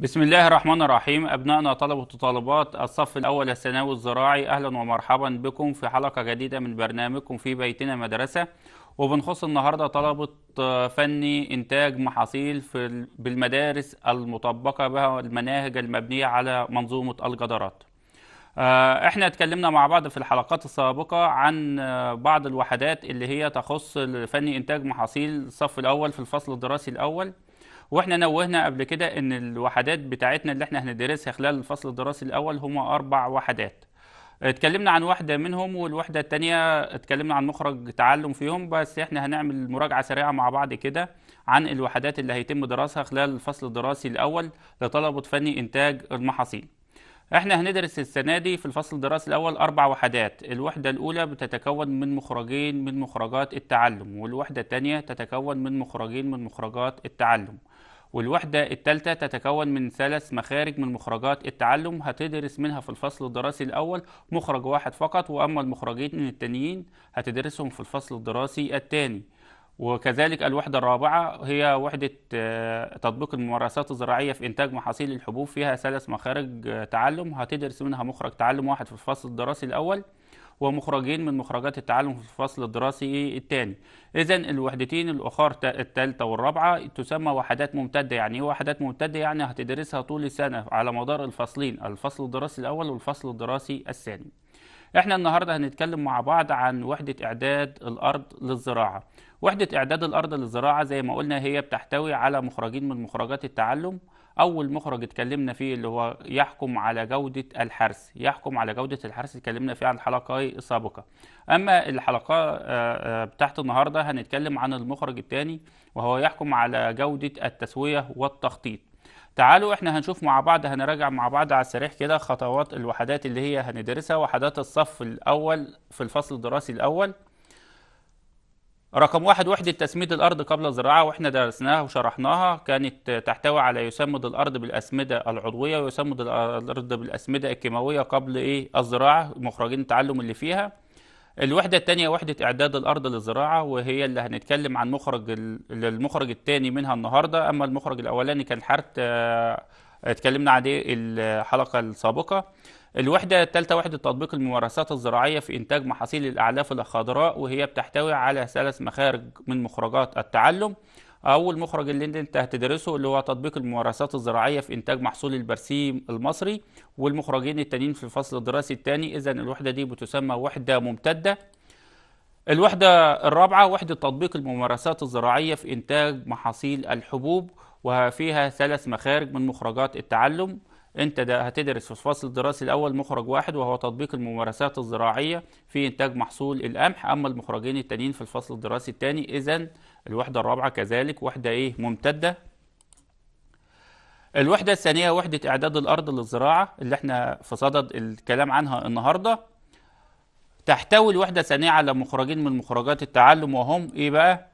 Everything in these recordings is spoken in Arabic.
بسم الله الرحمن الرحيم أبنائنا طلبة وطالبات الصف الأول الثانوي الزراعي أهلا ومرحبا بكم في حلقة جديدة من برنامجكم في بيتنا مدرسة وبنخص النهاردة طلبة فني إنتاج محاصيل في بالمدارس المطبقة بها المناهج المبنية على منظومة الجدارات آه، احنا اتكلمنا مع بعض في الحلقات السابقة عن آه، بعض الوحدات اللي هي تخص فني إنتاج محاصيل الصف الأول في الفصل الدراسي الأول واحنا نوهنا قبل كده ان الوحدات بتاعتنا اللي احنا هندرسها خلال الفصل الدراسي الاول هما اربع وحدات اتكلمنا عن واحدة منهم والوحدة التانية اتكلمنا عن مخرج تعلم فيهم بس احنا هنعمل مراجعة سريعة مع بعض كده عن الوحدات اللي هيتم دراسها خلال الفصل الدراسي الأول لطلبة فني إنتاج المحاصيل احنا هندرس السنة دي في الفصل الدراسي الأول أربع وحدات الوحدة الأولى بتتكون من مخرجين من مخرجات التعلم والوحدة التانية تتكون من مخرجين من مخرجات التعلم والوحدة التالتة تتكون من ثلاث مخارج من مخرجات التعلم هتدرس منها في الفصل الدراسي الأول مخرج واحد فقط وأما المخرجين التانيين هتدرسهم في الفصل الدراسي الثاني وكذلك الوحدة الرابعة هي وحدة آه، تطبيق الممارسات الزراعية في إنتاج محاصيل الحبوب فيها ثلاث مخارج آه، تعلم هتدرس منها مخرج تعلم واحد في الفصل الدراسي الأول ومخرجين من مخرجات التعلم في الفصل الدراسي الثاني إذا الوحدتين الاخر الثالثة والرابعة تسمى وحدات ممتدة يعني إيه وحدات ممتدة يعني هتدرسها طول السنة على مدار الفصلين الفصل الدراسي الأول والفصل الدراسي الثاني احنا النهاردة هنتكلم مع بعض عن وحدة إعداد الأرض للزراعة وحدة إعداد الأرض للزراعة زي ما قلنا هي بتحتوي على مخرجين من مخرجات التعلم اول مخرج اتكلمنا فيه اللي هو يحكم على جوده الحرث يحكم على جوده الحرث اتكلمنا فيه عن الحلقه السابقه اما الحلقه آه، آه، بتاعت النهارده هنتكلم عن المخرج الثاني وهو يحكم على جوده التسويه والتخطيط تعالوا احنا هنشوف مع بعض هنراجع مع بعض على السريع كده خطوات الوحدات اللي هي هندرسها وحدات الصف الاول في الفصل الدراسي الاول رقم واحد وحدة تسميد الأرض قبل الزراعة وإحنا درسناها وشرحناها كانت تحتوي على يسمد الأرض بالأسمدة العضوية ويسمد الأرض بالأسمدة الكيماوية قبل إيه الزراعة مخرجين التعلم اللي فيها الوحدة الثانية وحدة إعداد الأرض للزراعة وهي اللي هنتكلم عن مخرج المخرج الثاني منها النهاردة أما المخرج الأولاني كان حارت آه، اتكلمنا عليه الحلقة السابقة الوحدة الثالثة وحدة تطبيق الممارسات الزراعية في إنتاج محاصيل الأعلاف الخضراء وهي بتحتوي على ثلاث مخارج من مخرجات التعلم أول مخرج اللي أنت هتدرسه اللي هو تطبيق الممارسات الزراعية في إنتاج محصول البرسيم المصري والمخرجين التانيين في الفصل الدراسي الثاني إذا الوحدة دي بتسمى وحدة ممتدة الوحدة الرابعة وحدة تطبيق الممارسات الزراعية في إنتاج محاصيل الحبوب وفيها ثلاث مخارج من مخرجات التعلم انت ده هتدرس في الفصل الدراسي الاول مخرج واحد وهو تطبيق الممارسات الزراعيه في انتاج محصول القمح اما المخرجين التانيين في الفصل الدراسي الثاني اذا الوحده الرابعه كذلك وحده ايه ممتده الوحده الثانيه وحده اعداد الارض للزراعه اللي احنا في صدد الكلام عنها النهارده تحتوي الوحده الثانيه على مخرجين من مخرجات التعلم وهم ايه بقى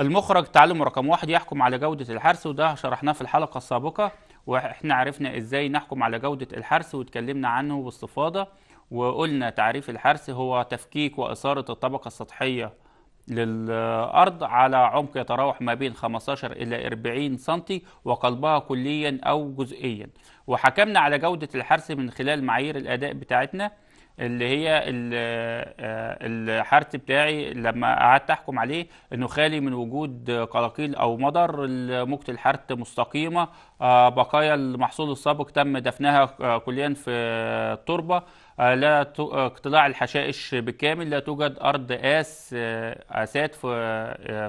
المخرج تعلم رقم واحد يحكم على جودة الحرث وده شرحناه في الحلقة السابقة واحنا عرفنا ازاي نحكم على جودة الحرث واتكلمنا عنه باستفاضة وقلنا تعريف الحرث هو تفكيك وإثارة الطبقة السطحية للأرض على عمق يتراوح ما بين 15 إلى 40 سم وقلبها كليا أو جزئيا وحكمنا على جودة الحرث من خلال معايير الأداء بتاعتنا اللي هي آه، الحارت بتاعي لما قعدت احكم عليه انه خالي من وجود قلاقيل او مضر موجه الحرث مستقيمه آه، بقايا المحصول السابق تم دفنها آه، كليا في التربه لا اقتلاع الحشائش بالكامل لا توجد ارض اس اسات في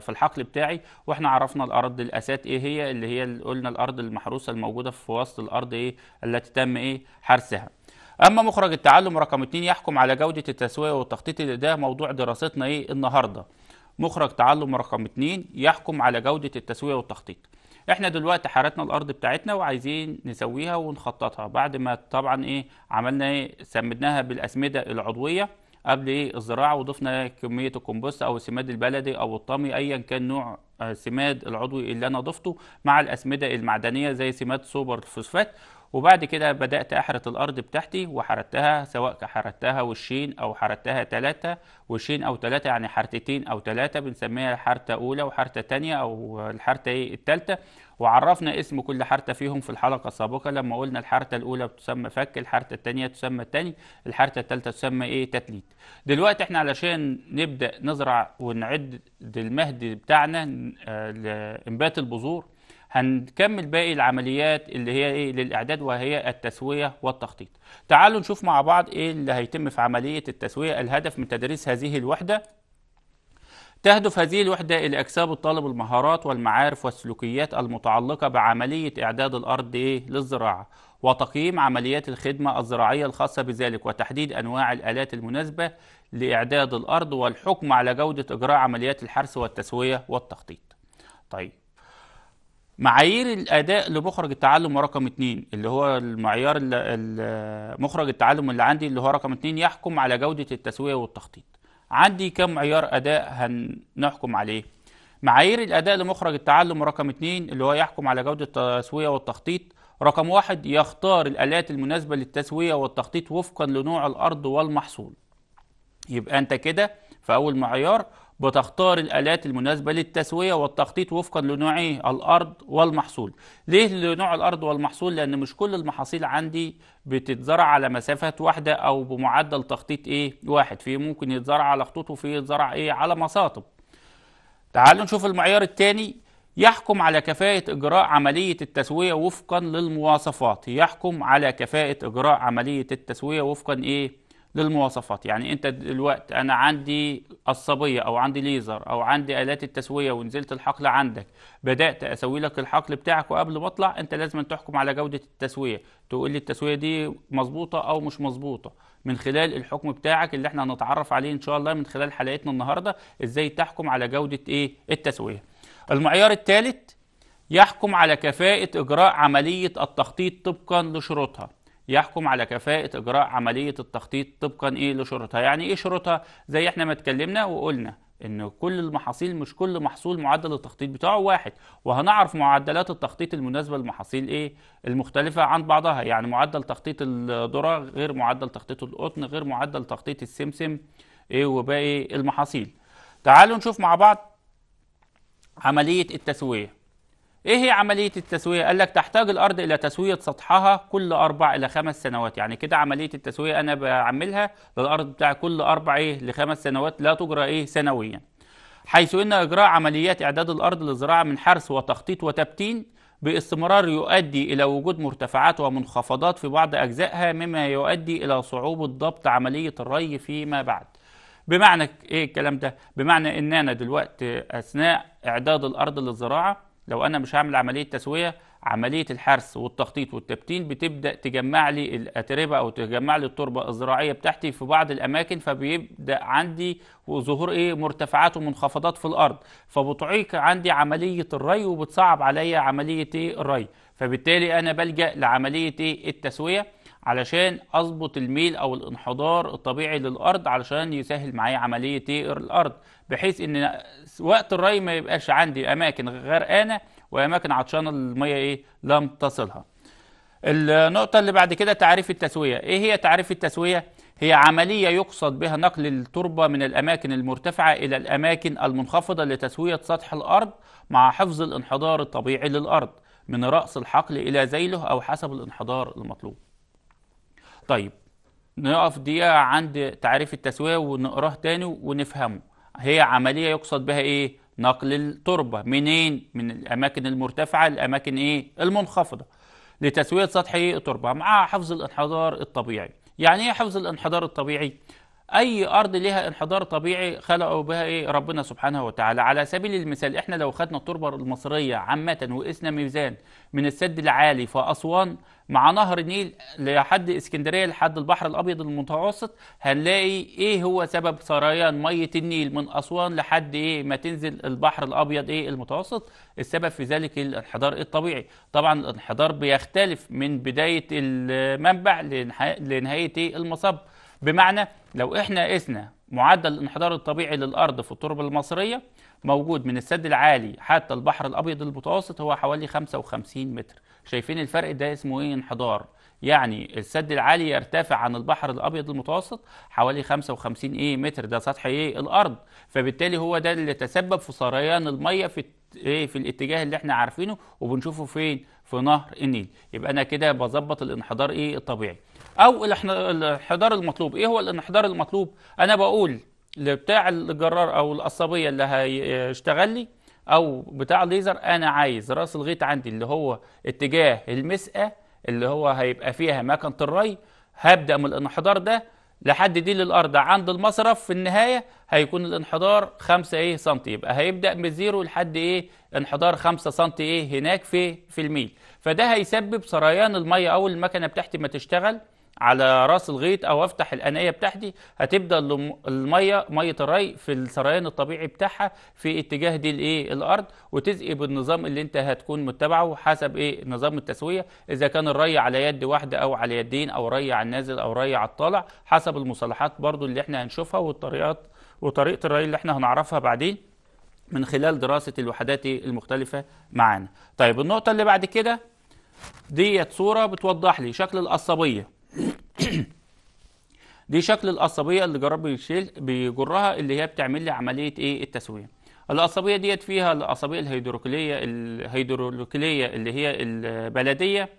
في الحقل بتاعي واحنا عرفنا الارض الاسات ايه هي اللي هي قلنا الارض المحروسه الموجوده في وسط الارض ايه التي تم ايه حرسها اما مخرج التعلم رقم 2 يحكم على جوده التسويه والتخطيط اللي ده موضوع دراستنا ايه النهارده مخرج تعلم رقم 2 يحكم على جوده التسويه والتخطيط احنا دلوقتي حارتنا الارض بتاعتنا وعايزين نسويها ونخططها بعد ما طبعا ايه عملنا ايه سمدناها بالاسمده العضويه قبل ايه الزراعه وضفنا كميه الكومبوست او السماد البلدي او الطمي ايا كان نوع السماد آه، العضوي اللي انا ضفته مع الاسمده المعدنيه زي سماد سوبر فوسفات وبعد كده بدأت أحرث الأرض بتاعتي وحرثتها سواء حرثتها وشين أو حرثتها تلاتة وشين أو تلاتة يعني حرتتين أو تلاتة بنسميها حرتة أولى وحرتة تانية أو الحرتة إيه التالتة وعرفنا اسم كل حرتة فيهم في الحلقة السابقة لما قلنا الحرتة الأولى بتسمى فك الحرتة التانية تسمى تاني الحرتة التالتة تسمى إيه تتليت دلوقتي إحنا علشان نبدأ نزرع ونعد المهد بتاعنا آه، لإنبات البذور هنكمل باقي العمليات اللي هي ايه للاعداد وهي التسويه والتخطيط تعالوا نشوف مع بعض ايه اللي هيتم في عمليه التسويه الهدف من تدريس هذه الوحده تهدف هذه الوحدة إلى إكساب الطالب المهارات والمعارف والسلوكيات المتعلقة بعملية إعداد الأرض إيه، للزراعة وتقييم عمليات الخدمة الزراعية الخاصة بذلك وتحديد أنواع الآلات المناسبة لإعداد الأرض والحكم على جودة إجراء عمليات الحرث والتسوية والتخطيط طيب معايير الاداء لمخرج التعلم رقم اتنين اللي هو المعيار مخرج التعلم اللي عندي اللي هو رقم اتنين يحكم على جوده التسويه والتخطيط عندي كم معيار اداء هنحكم عليه معايير الاداء لمخرج التعلم رقم اتنين اللي هو يحكم على جوده التسويه والتخطيط رقم واحد يختار الالات المناسبه للتسويه والتخطيط وفقا لنوع الارض والمحصول يبقى انت كده في اول معيار بتختار الآلات المناسبة للتسوية والتخطيط وفقا لنوعي الأرض والمحصول ليه لنوع الأرض والمحصول لأن مش كل المحاصيل عندي بتتزرع على مسافات واحدة أو بمعدل تخطيط إيه واحد في ممكن يتزرع على خطوط وفي يتزرع إيه على مساطب تعالوا نشوف المعيار الثاني يحكم على كفاءة إجراء عملية التسوية وفقا للمواصفات يحكم على كفاءة إجراء عملية التسوية وفقا إيه للمواصفات يعني انت دلوقتي انا عندي الصبيه او عندي ليزر او عندي الات التسويه ونزلت الحقل عندك بدات اسوي لك الحقل بتاعك وقبل ما اطلع انت لازم تحكم على جوده التسويه تقول لي التسويه دي مظبوطه او مش مظبوطه من خلال الحكم بتاعك اللي احنا هنتعرف عليه ان شاء الله من خلال حلقتنا النهارده ازاي تحكم على جوده ايه التسويه المعيار الثالث يحكم على كفاءه اجراء عمليه التخطيط طبقا لشروطها يحكم على كفاءة إجراء عملية التخطيط طبقا إيه لشروطها يعني إيه شروطها زي إحنا ما اتكلمنا وقلنا ان كل المحاصيل مش كل محصول معدل التخطيط بتاعه واحد وهنعرف معدلات التخطيط المناسبه للمحاصيل ايه المختلفه عن بعضها يعني معدل تخطيط الذره غير معدل تخطيط القطن غير معدل تخطيط السمسم ايه وباقي المحاصيل تعالوا نشوف مع بعض عمليه التسويه ايه هي عمليه التسويه قال لك تحتاج الارض الى تسويه سطحها كل اربع الى خمس سنوات يعني كده عمليه التسويه انا بعملها للارض بتاع كل اربع ايه لخمس سنوات لا تجرى ايه سنويا حيث ان اجراء عمليات اعداد الارض للزراعه من حرث وتخطيط وتبتين باستمرار يؤدي الى وجود مرتفعات ومنخفضات في بعض اجزائها مما يؤدي الى صعوبه ضبط عمليه الري فيما بعد بمعنى ايه الكلام ده بمعنى ان انا دلوقتي اثناء اعداد الارض للزراعه لو انا مش هعمل عمليه تسويه عمليه الحرث والتخطيط والتبتين بتبدا تجمع لي الاتربه او تجمع لي التربه الزراعيه بتاعتي في بعض الاماكن فبيبدا عندي ظهور ايه مرتفعات ومنخفضات في الارض فبتعيق عندي عمليه الري وبتصعب عليا عمليه ايه الري فبالتالي انا بلجا لعمليه ايه التسويه علشان اظبط الميل او الانحدار الطبيعي للارض علشان يسهل معايا عمليه ايه الارض بحيث ان وقت الري ما يبقاش عندي اماكن غرقانه واماكن عطشانه الميه ايه لم تصلها النقطه اللي بعد كده تعريف التسويه ايه هي تعريف التسويه هي عملية يقصد بها نقل التربة من الأماكن المرتفعة إلى الأماكن المنخفضة لتسوية سطح الأرض مع حفظ الانحدار الطبيعي للأرض من رأس الحقل إلى ذيله أو حسب الانحدار المطلوب طيب نقف دقيقة عند تعريف التسوية ونقراه تاني ونفهمه هي عملية يقصد بها إيه؟ نقل التربة منين؟ من الأماكن المرتفعة للأماكن إيه؟ المنخفضة لتسوية سطح إيه؟ التربة مع حفظ الانحدار الطبيعي يعني إيه حفظ الانحدار الطبيعي؟ اي ارض ليها انحدار طبيعي خلقه بها ايه ربنا سبحانه وتعالى على سبيل المثال احنا لو خدنا التربه المصريه عامه وقسنا ميزان من السد العالي في اسوان مع نهر النيل لحد اسكندريه لحد البحر الابيض المتوسط هنلاقي ايه هو سبب سريان ميه النيل من اسوان لحد ايه ما تنزل البحر الابيض ايه المتوسط السبب في ذلك الانحدار الطبيعي طبعا الانحدار بيختلف من بدايه المنبع لنهايه ايه المصب بمعنى لو احنا قسنا معدل الانحدار الطبيعي للارض في التربه المصريه موجود من السد العالي حتى البحر الابيض المتوسط هو حوالي 55 متر شايفين الفرق ده اسمه ايه انحدار يعني السد العالي يرتفع عن البحر الابيض المتوسط حوالي 55 ايه متر ده سطح ايه الارض فبالتالي هو ده اللي تسبب في سريان الميه في ايه في الاتجاه اللي احنا عارفينه وبنشوفه فين في نهر النيل يبقى انا كده بظبط الانحدار ايه الطبيعي او الانحدار المطلوب ايه هو الانحدار المطلوب انا بقول لبتاع الجرار او القصبيه اللي هيشتغل لي او بتاع الليزر انا عايز راس الغيط عندي اللي هو اتجاه المسقه اللي هو هيبقى فيها مكنه الري هبدا من الانحدار ده لحد دي للارض عند المصرف في النهايه هيكون الانحدار 5 ايه سم يبقى هيبدا من زيرو لحد ايه انحدار 5 سم ايه هناك في في الميل فده هيسبب سريان الميه او المكنه بتاعتي ما تشتغل على راس الغيط او افتح الانيه بتاعتي هتبدا الميه ميه الري في السريان الطبيعي بتاعها في اتجاه دي الايه الارض وتزقي بالنظام اللي انت هتكون متبعه حسب ايه نظام التسويه اذا كان الري على يد واحده او على يدين او ري على النازل او ري على الطالع حسب المصطلحات برضو اللي احنا هنشوفها والطريقات وطريقه الري اللي احنا هنعرفها بعدين من خلال دراسه الوحدات المختلفه معانا طيب النقطه اللي بعد كده ديت صوره بتوضح لي شكل القصبيه دي شكل القصبيه اللي جرب بيشيل بيجرها اللي هي بتعمل لي عمليه ايه التسويه القصبيه ديت فيها القصبيه الهيدروكليه الهيدروكليه اللي هي البلديه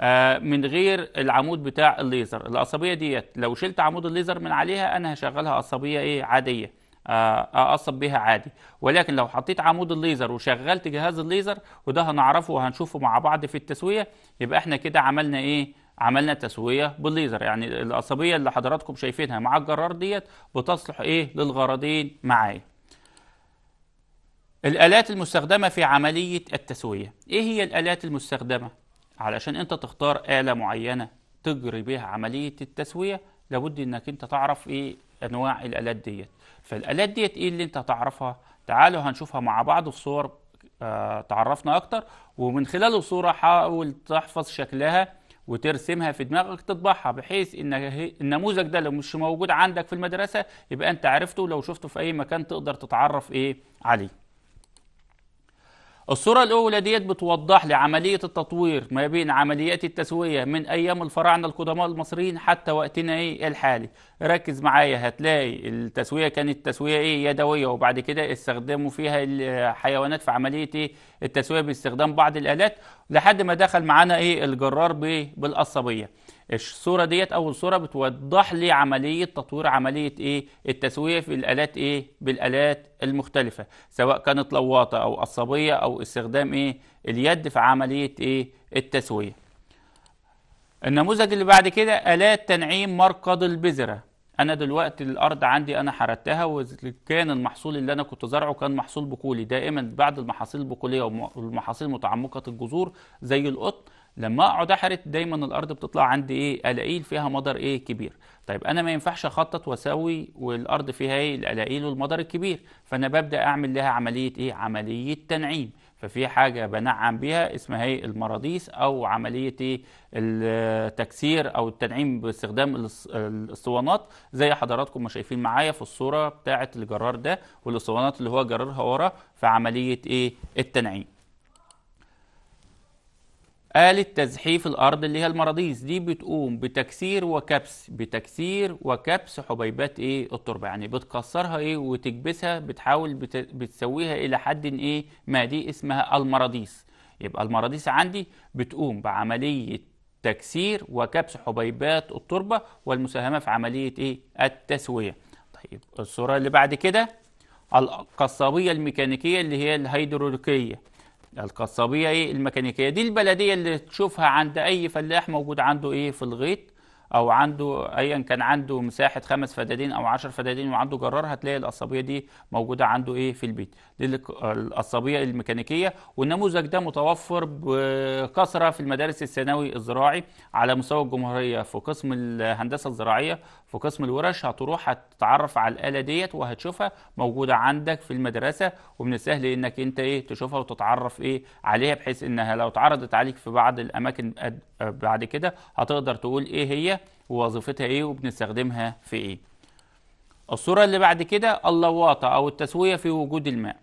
آه من غير العمود بتاع الليزر القصبيه ديت لو شلت عمود الليزر من عليها انا هشغلها قصبيه ايه عاديه آه، اقصب بيها عادي ولكن لو حطيت عمود الليزر وشغلت جهاز الليزر وده هنعرفه وهنشوفه مع بعض في التسويه يبقى احنا كده عملنا ايه عملنا تسويه بالليزر يعني العصبيه اللي حضراتكم شايفينها مع الجرار ديت بتصلح ايه للغرضين معايا الالات المستخدمه في عمليه التسويه ايه هي الالات المستخدمه علشان انت تختار اله معينه تجري بها عمليه التسويه لابد انك انت تعرف ايه انواع الالات ديت فالالات ديت ايه اللي انت تعرفها تعالوا هنشوفها مع بعض في صور آه تعرفنا اكتر ومن خلال الصوره حاول تحفظ شكلها وترسمها في دماغك تطبعها بحيث ان النموذج ده لو مش موجود عندك في المدرسه يبقى انت عرفته لو شفته في اي مكان تقدر تتعرف ايه عليه الصورة الأولى ديت بتوضح لي عملية التطوير ما بين عمليات التسوية من أيام الفراعنة القدماء المصريين حتى وقتنا إيه الحالي ركز معايا هتلاقي التسوية كانت تسوية إيه يدوية وبعد كده استخدموا فيها الحيوانات في عملية إيه التسوية باستخدام بعض الآلات لحد ما دخل معانا إيه الجرار بالقصبية الصوره ديت اول صوره بتوضح لي عمليه تطوير عمليه ايه التسويه في الالات ايه بالالات المختلفه سواء كانت لواطه او قصبيه او استخدام ايه اليد في عمليه ايه التسويه النموذج اللي بعد كده الات تنعيم مرقد البذره انا دلوقتي الارض عندي انا حردتها وكان المحصول اللي انا كنت زرعه كان محصول بقولي دائما بعد المحاصيل البقوليه والمحاصيل متعمقه الجذور زي القطن لما اقعد احرت دايما الارض بتطلع عندي ايه قلاقيل فيها مدر ايه كبير طيب انا ما ينفعش اخطط واسوي والارض فيها ايه القلاقيل والمدر الكبير فانا ببدا اعمل لها عمليه ايه عمليه تنعيم ففي حاجه بنعم بيها اسمها ايه المراضيس او عمليه ايه التكسير او التنعيم باستخدام الاسطوانات زي حضراتكم ما شايفين معايا في الصوره بتاعه الجرار ده والاسطوانات اللي هو جررها ورا في عمليه ايه التنعيم آلة تزحيف الأرض اللي هي المراضيز دي بتقوم بتكسير وكبس بتكسير وكبس حبيبات إيه التربة يعني بتكسرها إيه وتكبسها بتحاول بت... بتسويها إلى حد إيه ما دي اسمها المراضيس يبقى المراضيس عندي بتقوم بعملية تكسير وكبس حبيبات التربة والمساهمة في عملية إيه التسوية طيب الصورة اللي بعد كده القصابية الميكانيكية اللي هي الهيدروليكية القصابية ايه الميكانيكية دي البلدية اللي تشوفها عند أي فلاح موجود عنده ايه في الغيط أو عنده أيا كان عنده مساحة خمس فدادين أو عشر فدادين وعنده جرار هتلاقي القصابية دي موجودة عنده ايه في البيت دي القصابية الميكانيكية والنموذج ده متوفر بكثرة في المدارس الثانوي الزراعي على مستوى الجمهورية في قسم الهندسة الزراعية في قسم الورش هتروح هت تتعرف على الاله ديت وهتشوفها موجوده عندك في المدرسه ومن السهل انك انت ايه تشوفها وتتعرف ايه عليها بحيث انها لو اتعرضت عليك في بعض الاماكن بعد كده هتقدر تقول ايه هي ووظيفتها ايه وبنستخدمها في ايه الصوره اللي بعد كده اللواطه او التسويه في وجود الماء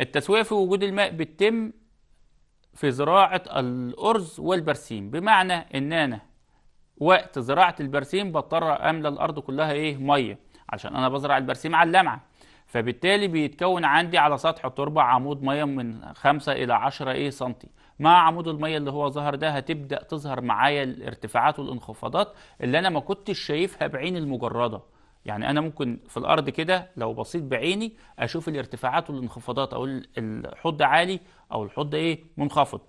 التسويه في وجود الماء بتتم في زراعه الارز والبرسيم بمعنى ان انا وقت زراعه البرسيم بضطر املى الارض كلها ايه ميه علشان انا بزرع البرسيم على اللمعه فبالتالي بيتكون عندي على سطح التربه عمود ميه من 5 الى 10 ايه سنتي مع عمود الميه اللي هو ظهر ده هتبدا تظهر معايا الارتفاعات والانخفاضات اللي انا ما كنتش شايفها بعين المجرده يعني انا ممكن في الارض كده لو بصيت بعيني اشوف الارتفاعات والانخفاضات او الحد عالي او الحد ايه منخفض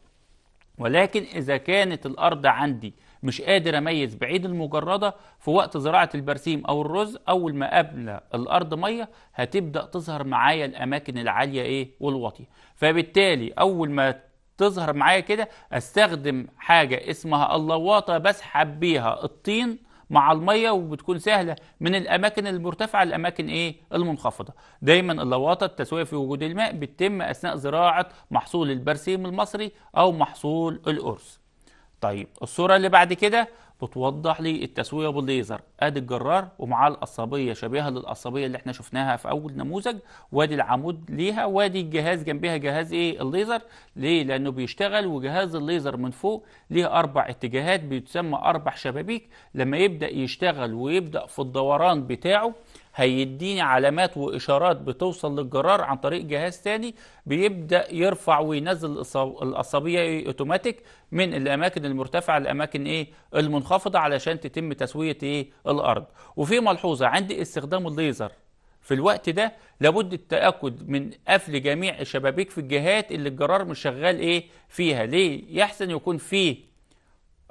ولكن اذا كانت الارض عندي مش قادر اميز بعيد المجرده في وقت زراعه البرسيم او الرز اول ما قبل الارض ميه هتبدا تظهر معايا الاماكن العاليه ايه والواطيه فبالتالي اول ما تظهر معايا كده استخدم حاجه اسمها اللواطه بسحب بيها الطين مع الميه وبتكون سهله من الاماكن المرتفعه للاماكن ايه المنخفضه دايما اللواطه التسويه في وجود الماء بتتم اثناء زراعه محصول البرسيم المصري او محصول الارز طيب الصورة اللي بعد كده بتوضح لي التسوية بالليزر ادي الجرار ومعاه القصبية شبيهة للقصبية اللي احنا شفناها في اول نموذج وادي العمود ليها وادي الجهاز جنبها جهاز ايه الليزر ليه لانه بيشتغل وجهاز الليزر من فوق ليه اربع اتجاهات بيتسمى اربع شبابيك لما يبدأ يشتغل ويبدأ في الدوران بتاعه هيديني علامات وإشارات بتوصل للجرار عن طريق جهاز ثاني بيبدأ يرفع وينزل الأصابية أوتوماتيك من الأماكن المرتفعة للأماكن إيه المنخفضة علشان تتم تسوية إيه الأرض وفي ملحوظة عند استخدام الليزر في الوقت ده لابد التأكد من قفل جميع الشبابيك في الجهات اللي الجرار مش شغال ايه فيها ليه يحسن يكون فيه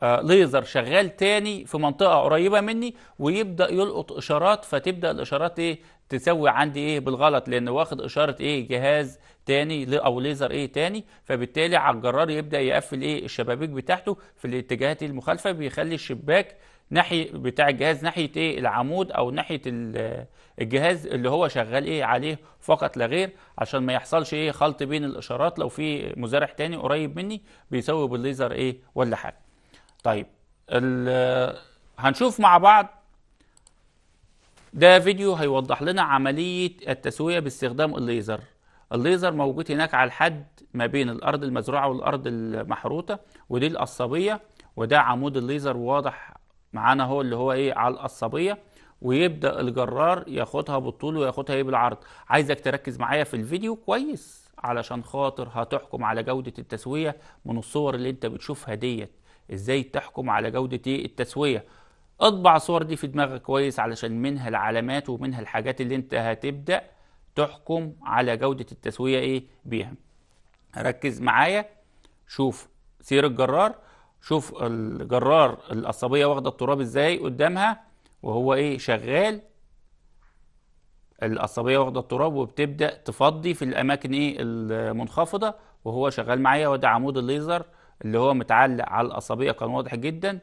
ليزر آه، شغال تاني في منطقه قريبه مني ويبدا يلقط اشارات فتبدا الاشارات ايه تسوي عندي ايه بالغلط لان واخد اشاره ايه جهاز تاني او ليزر ايه تاني فبالتالي على الجرار يبدا يقفل ايه الشبابيك بتاعته في الاتجاهات المخالفه بيخلي الشباك ناحية بتاع الجهاز ناحية ايه العمود او ناحية الجهاز اللي هو شغال ايه عليه فقط لا غير عشان ما يحصلش ايه خلط بين الاشارات لو في مزارع تاني قريب مني بيسوي بالليزر ايه ولا حاجة طيب هنشوف مع بعض ده فيديو هيوضح لنا عملية التسوية باستخدام الليزر الليزر موجود هناك على الحد ما بين الأرض المزروعة والأرض المحروطة ودي القصبية وده عمود الليزر واضح معانا هو اللي هو ايه على القصبية ويبدأ الجرار ياخدها بالطول وياخدها ايه بالعرض عايزك تركز معايا في الفيديو كويس علشان خاطر هتحكم على جودة التسوية من الصور اللي انت بتشوفها ديت ازاي تحكم على جودة ايه التسوية اطبع الصور دي في دماغك كويس علشان منها العلامات ومنها الحاجات اللي انت هتبدأ تحكم على جودة التسوية ايه بيها ركز معايا شوف سير الجرار شوف الجرار القصبية واخدة التراب ازاي قدامها وهو ايه شغال القصبية واخدة التراب وبتبدأ تفضي في الأماكن ايه المنخفضة وهو شغال معايا وده عمود الليزر اللي هو متعلق على الأصابية كان واضح جدا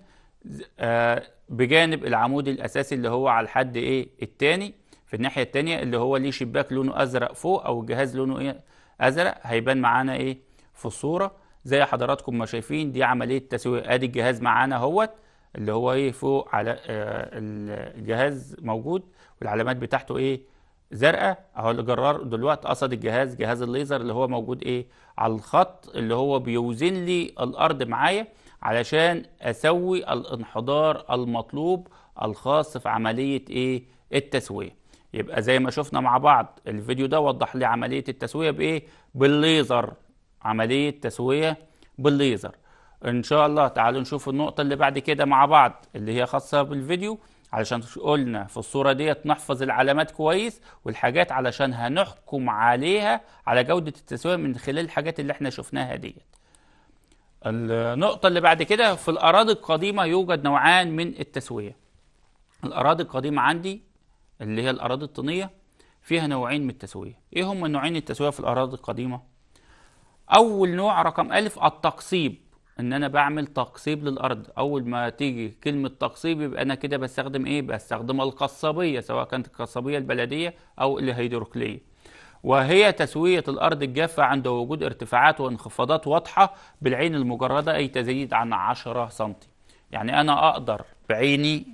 آه، بجانب العمود الأساسي اللي هو على الحد إيه الثاني في الناحية الثانيه اللي هو ليه شباك لونه أزرق فوق أو الجهاز لونه إيه أزرق هيبان معانا إيه في الصورة زي حضراتكم ما شايفين دي عملية تسوية أدي الجهاز معانا اهوت اللي هو إيه فوق على آه، الجهاز موجود والعلامات بتاعته إيه زرقاء اهو الجرار دلوقتي قصد الجهاز جهاز الليزر اللي هو موجود ايه على الخط اللي هو بيوزن لي الأرض معايا علشان أسوي الانحدار المطلوب الخاص في عملية إيه التسوية يبقى زي ما شفنا مع بعض الفيديو ده وضح لي عملية التسوية بإيه بالليزر عملية تسوية بالليزر إن شاء الله تعالوا نشوف النقطة اللي بعد كده مع بعض اللي هي خاصة بالفيديو علشان قلنا في الصورة ديت نحفظ العلامات كويس والحاجات علشان هنحكم عليها على جودة التسوية من خلال الحاجات اللي احنا شفناها ديت النقطة اللي بعد كده في الأراضي القديمة يوجد نوعان من التسوية الأراضي القديمة عندي اللي هي الأراضي الطينية فيها نوعين من التسوية إيه هم نوعين التسوية في الأراضي القديمة؟ أول نوع رقم ألف التقصيب ان انا بعمل تقصيب للارض اول ما تيجي كلمه تقصيب يبقى انا كده بستخدم ايه بستخدم القصابيه سواء كانت القصابيه البلديه او الهيدروكليه وهي تسويه الارض الجافه عند وجود ارتفاعات وانخفاضات واضحه بالعين المجرده اي تزيد عن 10 سم يعني انا اقدر بعيني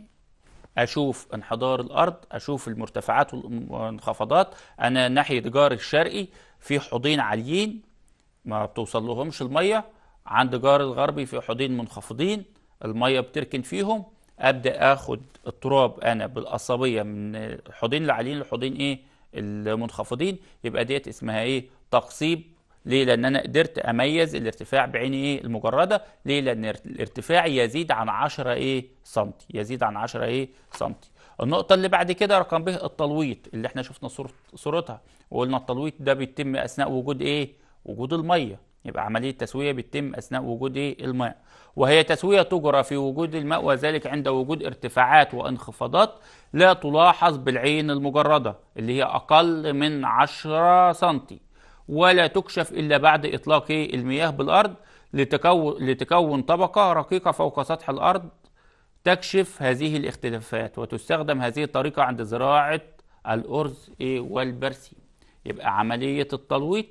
اشوف انحدار الارض اشوف المرتفعات والانخفاضات انا ناحيه جار الشرقي في حوضين عاليين ما بتوصل لهمش الميه عند جار الغربي في حوضين منخفضين المية بتركن فيهم ابدا اخد التراب انا بالاصابيه من الحوضين العاليين للحوضين ايه المنخفضين يبقى ديت اسمها ايه تقصيب ليه لان انا قدرت اميز الارتفاع بعيني ايه المجرده ليه لان الارتفاع يزيد عن 10 ايه سنتي يزيد عن 10 ايه سنتي النقطه اللي بعد كده رقم به التلويط اللي احنا شفنا صورتها وقلنا التلويط ده بيتم اثناء وجود ايه وجود الميه يبقى عملية تسوية بتتم أثناء وجود الماء وهي تسوية تجرى في وجود الماء وذلك عند وجود ارتفاعات وانخفاضات لا تلاحظ بالعين المجردة اللي هي أقل من 10 سنتي ولا تكشف إلا بعد إطلاق المياه بالأرض لتكون, لتكون طبقة رقيقة فوق سطح الأرض تكشف هذه الاختلافات وتستخدم هذه الطريقة عند زراعة الأرز والبرسي يبقى عملية التلويط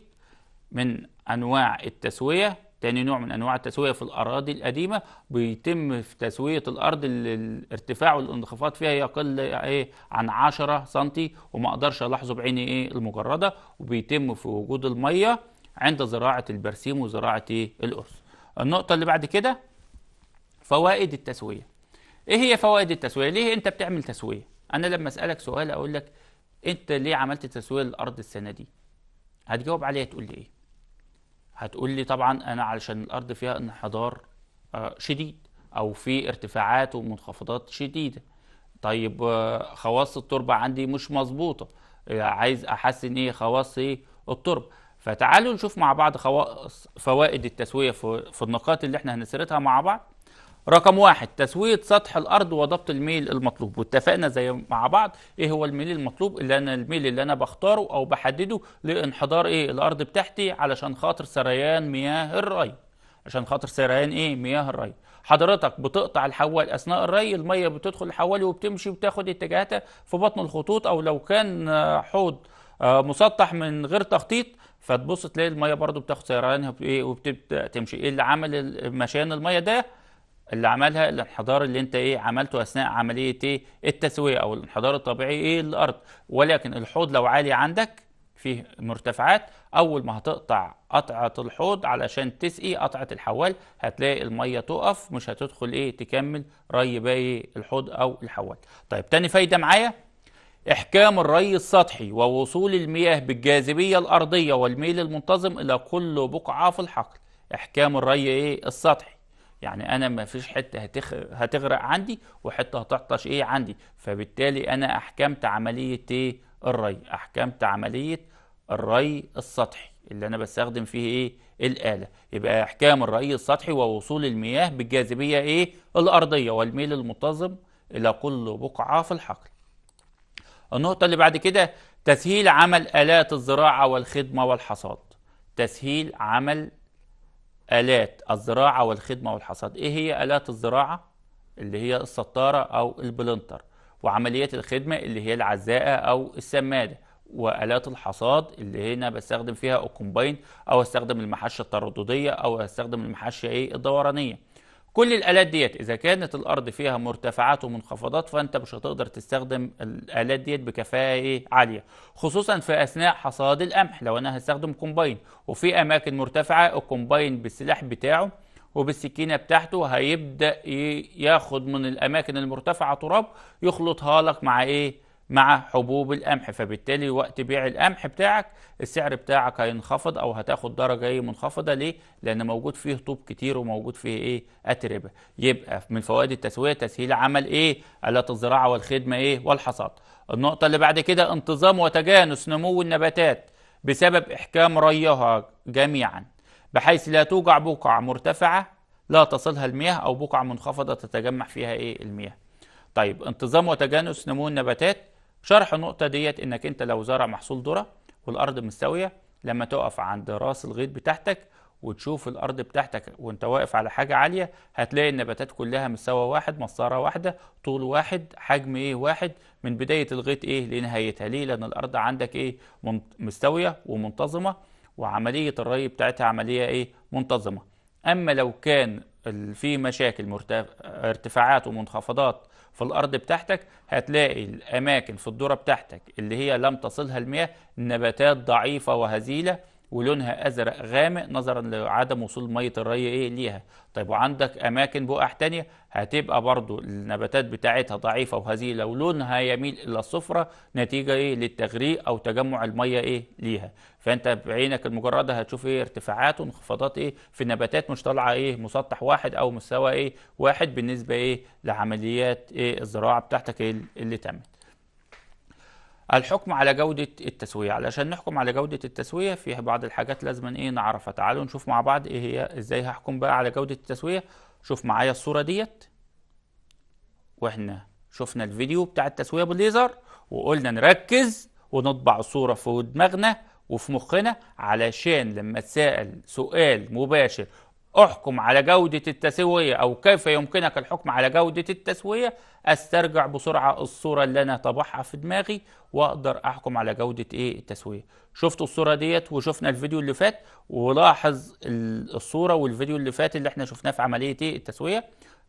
من أنواع التسوية تاني نوع من أنواع التسوية في الأراضي القديمة بيتم في تسوية الأرض الارتفاع والانخفاض فيها يقل إيه عن 10 سم وما أقدرش ألاحظه بعيني إيه المجردة وبيتم في وجود المية عند زراعة البرسيم وزراعة إيه الأرز النقطة اللي بعد كده فوائد التسوية إيه هي فوائد التسوية؟ ليه أنت بتعمل تسوية؟ أنا لما أسألك سؤال أقول لك أنت ليه عملت تسوية للأرض السنة دي؟ هتجاوب عليها تقول لي إيه؟ هتقول لي طبعا انا علشان الارض فيها انحدار آه، شديد او في ارتفاعات ومنخفضات شديده طيب آه، خواص التربه عندي مش مظبوطه آه، عايز احسن ايه خواص ايه التربه فتعالوا نشوف مع بعض خواص فوائد التسويه في النقاط اللي احنا هنسردها مع بعض رقم واحد تسويه سطح الارض وضبط الميل المطلوب واتفقنا زي مع بعض ايه هو الميل المطلوب اللي انا الميل اللي انا بختاره او بحدده لانحدار ايه الارض بتاعتي علشان خاطر سريان مياه الري عشان خاطر سريان ايه مياه الري حضرتك بتقطع الحوال اثناء الري الميه بتدخل الحوالي وبتمشي وبتاخد اتجاهاتها في بطن الخطوط او لو كان حوض آه، مسطح من غير تخطيط فتبص تلاقي الميه برضو بتاخد سيرانها ايه وبتبدا تمشي ايه اللي عمل مشيان الميه ده اللي عملها الانحدار اللي انت ايه عملته اثناء عمليه ايه التسويه او الانحدار الطبيعي ايه للارض ولكن الحوض لو عالي عندك فيه مرتفعات اول ما هتقطع قطعه الحوض علشان تسقي قطعه الحوال هتلاقي الميه تقف مش هتدخل ايه تكمل ري باقي الحوض او الحوال طيب تاني فايده معايا احكام الري السطحي ووصول المياه بالجاذبيه الارضيه والميل المنتظم الى كل بقعه في الحقل احكام الري ايه السطحي يعني انا ما فيش حته هتغرق عندي وحته هتعطش ايه عندي فبالتالي انا احكمت عمليه ايه الري احكمت عمليه الري السطحي اللي انا بستخدم فيه ايه الاله يبقى احكام الري السطحي ووصول المياه بالجاذبيه ايه الارضيه والميل المنتظم الى كل بقعه في الحقل النقطه اللي بعد كده تسهيل عمل الات الزراعه والخدمه والحصاد تسهيل عمل آلات الزراعة والخدمة والحصاد إيه هي آلات الزراعة اللي هي السطارة أو البلنتر وعمليات الخدمة اللي هي العزاءة أو السمادة وآلات الحصاد اللي هنا بستخدم فيها الكومباين أو استخدم المحاشة الترددية أو استخدم المحاشة إيه الدورانية كل الآلات ديت إذا كانت الأرض فيها مرتفعات ومنخفضات فأنت مش هتقدر تستخدم الآلات ديت بكفاءة عالية خصوصا في أثناء حصاد القمح لو أنا هستخدم كومباين وفي أماكن مرتفعة الكومباين بالسلاح بتاعه وبالسكينة بتاعته هيبدأ ياخد من الأماكن المرتفعة تراب يخلطها لك مع إيه مع حبوب القمح فبالتالي وقت بيع القمح بتاعك السعر بتاعك هينخفض او هتاخد درجه ايه منخفضه ليه لان موجود فيه طوب كتير وموجود فيه ايه اتربه يبقى من فوائد التسويه تسهيل عمل ايه الات الزراعه والخدمه ايه والحصاد النقطه اللي بعد كده انتظام وتجانس نمو النباتات بسبب احكام ريها جميعا بحيث لا توجع بقع مرتفعه لا تصلها المياه او بقع منخفضه تتجمع فيها ايه المياه طيب انتظام وتجانس نمو النباتات شرح النقطة ديت انك انت لو زرع محصول ذرة والارض مستوية لما تقف عند راس الغيط بتاعتك وتشوف الارض بتاعتك وانت واقف على حاجة عالية هتلاقي النباتات كلها مستوى واحد مسطرة واحدة طول واحد حجم ايه واحد من بداية الغيط ايه لنهايتها ليه لان الارض عندك ايه مستوية ومنتظمة وعملية الري بتاعتها عملية ايه منتظمة اما لو كان في مشاكل ارتفاعات ومنخفضات في الارض بتاعتك هتلاقي الاماكن في الذره بتاعتك اللي هي لم تصلها المياه نباتات ضعيفه وهزيله ولونها ازرق غامق نظرا لعدم وصول ميه الري ايه ليها طيب وعندك اماكن بقع تانية هتبقى برضو النباتات بتاعتها ضعيفه وهزيله ولونها يميل الى الصفرة نتيجه ايه للتغريق او تجمع الميه ايه ليها فانت بعينك المجرده هتشوف ايه ارتفاعات وانخفاضات ايه في النباتات مش طالعه ايه مسطح واحد او مستوى ايه واحد بالنسبه ايه لعمليات ايه الزراعه بتاعتك ايه اللي تمت الحكم على جودة التسوية علشان نحكم على جودة التسوية في بعض الحاجات لازم ايه نعرفها تعالوا نشوف مع بعض ايه هي ازاي هحكم بقى على جودة التسوية شوف معايا الصورة ديت واحنا شفنا الفيديو بتاع التسوية بالليزر وقلنا نركز ونطبع صورة في دماغنا وفي مخنا علشان لما تسأل سؤال مباشر أحكم على جودة التسوية أو كيف يمكنك الحكم على جودة التسوية أسترجع بسرعة الصورة اللي أنا طبعها في دماغي وأقدر أحكم على جودة إيه التسوية شفتوا الصورة ديت وشفنا الفيديو اللي فات ولاحظ الصورة والفيديو اللي فات اللي احنا شفناه في عملية إيه التسوية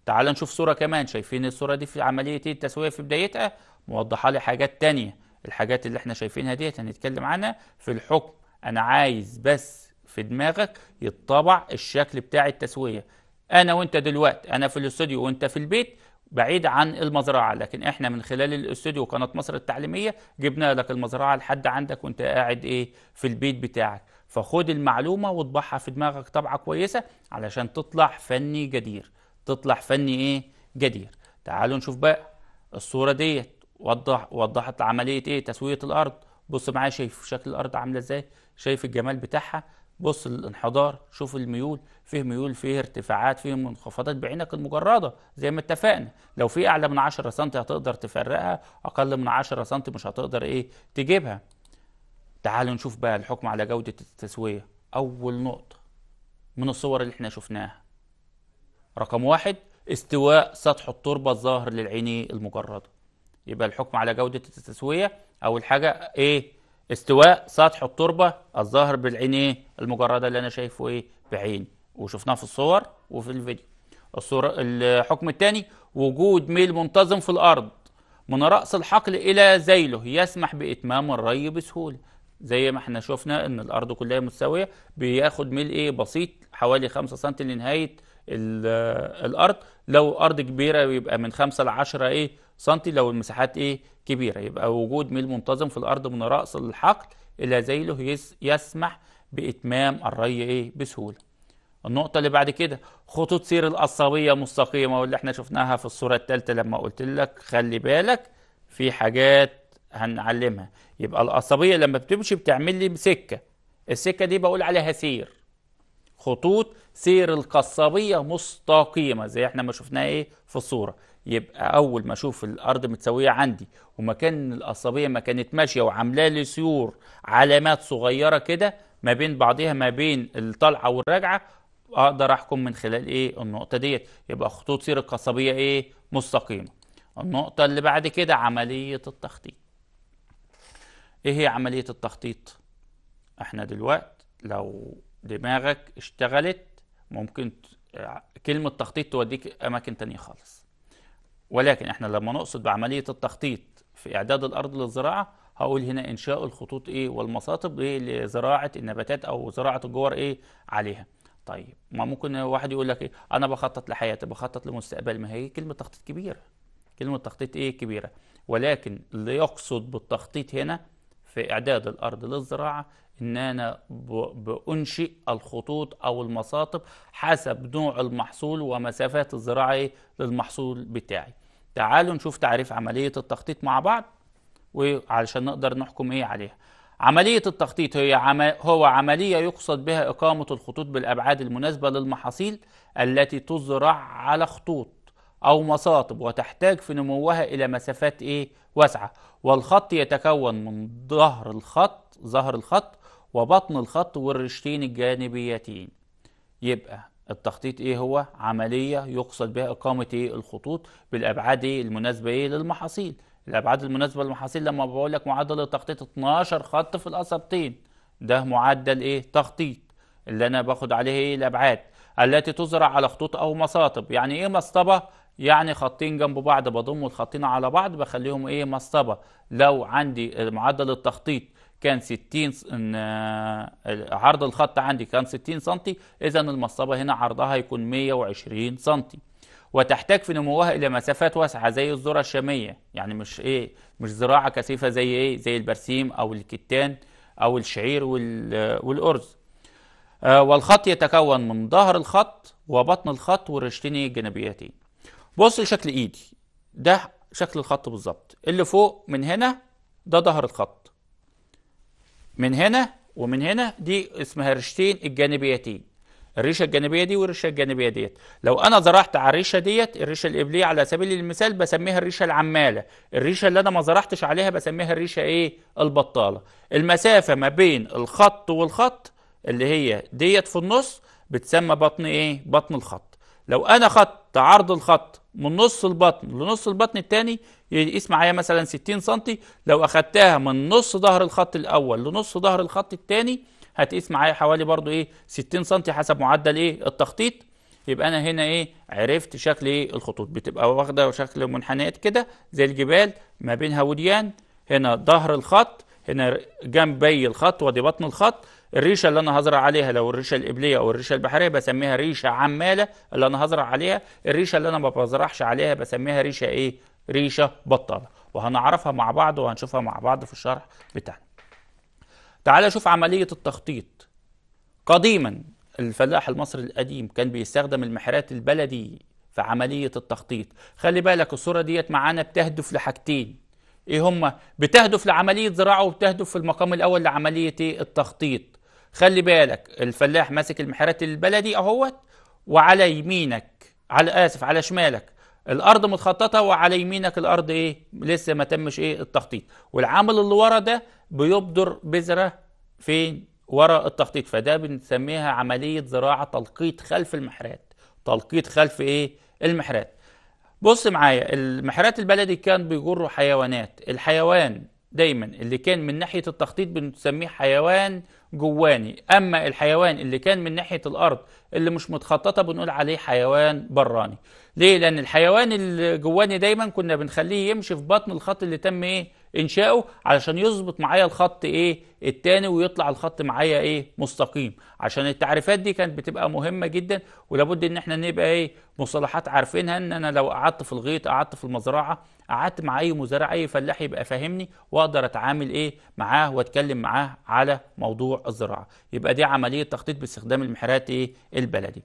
تعال نشوف صورة كمان شايفين الصورة دي في عملية إيه التسوية في بدايتها موضحة لي حاجات تانية الحاجات اللي احنا شايفينها ديت هنتكلم عنها في الحكم أنا عايز بس في دماغك يتطبع الشكل بتاع التسوية أنا وأنت دلوقتي أنا في الاستوديو وأنت في البيت بعيد عن المزرعة لكن احنا من خلال الاستوديو وقناة مصر التعليمية جبنا لك المزرعة لحد عندك وانت قاعد ايه في البيت بتاعك فخد المعلومة واطبعها في دماغك طبعة كويسة علشان تطلع فني جدير تطلع فني ايه جدير تعالوا نشوف بقى الصورة ديت وضح وضحت عملية ايه تسوية الارض بص معايا شايف شكل الارض عاملة ازاي شايف الجمال بتاعها بص الانحدار شوف الميول فيه ميول فيه ارتفاعات فيه منخفضات بعينك المجرده زي ما اتفقنا لو في اعلى من 10 سم هتقدر تفرقها اقل من 10 سم مش هتقدر ايه تجيبها تعالوا نشوف بقى الحكم على جوده التسويه اول نقطه من الصور اللي احنا شفناها رقم واحد استواء سطح التربه الظاهر للعين المجرده يبقى الحكم على جوده التسويه اول حاجه ايه استواء سطح التربه الظاهر بالعين ايه المجرده اللي انا شايفه ايه بعين وشفناه في الصور وفي الفيديو الصورة الحكم الثاني وجود ميل منتظم في الارض من رأس الحقل إلى ذيله يسمح بإتمام الري بسهولة زي ما احنا شفنا ان الارض كلها متساويه بياخد ميل ايه بسيط حوالي 5 سم لنهايه الارض لو ارض كبيره يبقى من 5 ل 10 ايه سنتي لو المساحات ايه كبيرة يبقى وجود ميل منتظم في الأرض من رأس الحقل إلى ذيله يسمح بإتمام الري ايه بسهولة النقطة اللي بعد كده خطوط سير القصاوية مستقيمة واللي احنا شفناها في الصورة الثالثة لما قلت لك خلي بالك في حاجات هنعلمها يبقى القصبية لما بتمشي بتعمل لي سكة السكة دي بقول عليها سير خطوط سير القصبية مستقيمة زي احنا ما شفناها ايه في الصورة يبقى اول ما اشوف الارض متساوية عندي ومكان القصبيه ما كانت ماشيه وعامله لي سيور علامات صغيره كده ما بين بعضها ما بين الطلعه والراجعه اقدر احكم من خلال ايه النقطه ديت يبقى خطوط سير القصبيه ايه مستقيمه النقطه اللي بعد كده عمليه التخطيط ايه هي عمليه التخطيط احنا دلوقتي لو دماغك اشتغلت ممكن آه، كلمه تخطيط توديك اماكن تانية خالص ولكن احنا لما نقصد بعملية التخطيط في إعداد الأرض للزراعة هقول هنا إنشاء الخطوط إيه والمساطب إيه لزراعة النباتات أو زراعة الجوار إيه عليها طيب ما ممكن واحد يقول لك إيه أنا بخطط لحياتي بخطط لمستقبل ما هي كلمة تخطيط كبيرة كلمة تخطيط إيه كبيرة ولكن اللي يقصد بالتخطيط هنا في إعداد الأرض للزراعة إن أنا بأنشئ الخطوط أو المساطب حسب نوع المحصول ومسافات الزراعة إيه للمحصول بتاعي تعالوا نشوف تعريف عملية التخطيط مع بعض وعلشان نقدر نحكم ايه عليها عملية التخطيط هي عم... هو عملية يقصد بها إقامة الخطوط بالأبعاد المناسبة للمحاصيل التي تزرع على خطوط أو مصاطب وتحتاج في نموها إلى مسافات إيه واسعة والخط يتكون من ظهر الخط ظهر الخط وبطن الخط والرشتين الجانبيتين يبقى التخطيط ايه هو عمليه يقصد بها اقامه ايه الخطوط بالابعاد إيه المناسبه ايه للمحاصيل الابعاد المناسبه للمحاصيل لما بقول لك معدل التخطيط 12 خط في القصبتين ده معدل ايه تخطيط اللي انا باخد عليه ايه الابعاد التي تزرع على خطوط او مصاطب يعني ايه مصطبه يعني خطين جنب بعض بضم الخطين على بعض بخليهم ايه مصطبه لو عندي معدل التخطيط كان 60 ان آه، عرض الخط عندي كان 60 سم اذا المصابه هنا عرضها هيكون 120 سم وتحتاج في نموها الى مسافات واسعه زي الذره الشاميه يعني مش ايه مش زراعه كثيفه زي ايه زي البرسيم او الكتان او الشعير آه، والارز آه والخط يتكون من ظهر الخط وبطن الخط والرشتين الجانبيتين بص لشكل ايدي ده شكل الخط بالظبط اللي فوق من هنا ده ظهر الخط من هنا ومن هنا دي اسمها رشتين الجانبيتين الريشه الجانبيه دي والريشه الجانبيه ديت لو انا زرعت على الريشه ديت الريشه الابليه على سبيل المثال بسميها الريشه العماله الريشه اللي انا ما زرعتش عليها بسميها الريشه ايه البطاله المسافه ما بين الخط والخط اللي هي ديت في النص بتسمى بطن ايه بطن الخط لو انا خط عرض الخط من نص البطن لنص البطن الثاني يقيس معايا مثلا 60 سم لو اخدتها من نص ظهر الخط الاول لنص ظهر الخط الثاني هتقيس معايا حوالي برضو ايه 60 سم حسب معدل ايه التخطيط يبقى انا هنا ايه عرفت شكل ايه الخطوط بتبقى واخده شكل منحنيات كده زي الجبال ما بينها وديان هنا ظهر الخط هنا جنبي الخط وادي بطن الخط الريشه اللي انا هزرع عليها لو الريشه الإبلية او الريشه البحريه بسميها ريشه عماله اللي انا هزرع عليها الريشه اللي انا ما بزرعش عليها بسميها ريشه ايه ريشه بطاله وهنعرفها مع بعض وهنشوفها مع بعض في الشرح بتاعنا تعال شوف عمليه التخطيط قديما الفلاح المصري القديم كان بيستخدم المحرات البلدي في عمليه التخطيط خلي بالك الصوره ديت معانا بتهدف لحاجتين ايه هما بتهدف لعمليه زراعه وبتهدف في المقام الاول لعمليه إيه؟ التخطيط خلي بالك الفلاح ماسك المحرات البلدي اهوت وعلى يمينك على اسف على شمالك الارض متخططه وعلى يمينك الارض ايه لسه ما تمش ايه التخطيط والعامل اللي ورا ده بيبدر بذره فين ورا التخطيط فده بنسميها عمليه زراعه تلقيط خلف المحرات تلقيط خلف ايه المحرات بص معايا المحرات البلدي كان بيجروا حيوانات الحيوان دايما اللي كان من ناحيه التخطيط بنسميه حيوان جواني اما الحيوان اللي كان من ناحيه الارض اللي مش متخططه بنقول عليه حيوان براني ليه لان الحيوان اللي جواني دايما كنا بنخليه يمشي في بطن الخط اللي تم ايه انشائه علشان يظبط معايا الخط ايه الثاني ويطلع الخط معايا ايه مستقيم عشان التعريفات دي كانت بتبقى مهمه جدا ولابد ان احنا نبقى ايه مصطلحات عارفينها ان انا لو قعدت في الغيط قعدت في المزرعه قعدت مع اي مزارع اي فلاح يبقى فاهمني واقدر اتعامل ايه معاه واتكلم معاه على موضوع الزراعه يبقى دي عمليه تخطيط باستخدام المحرات ايه البلدي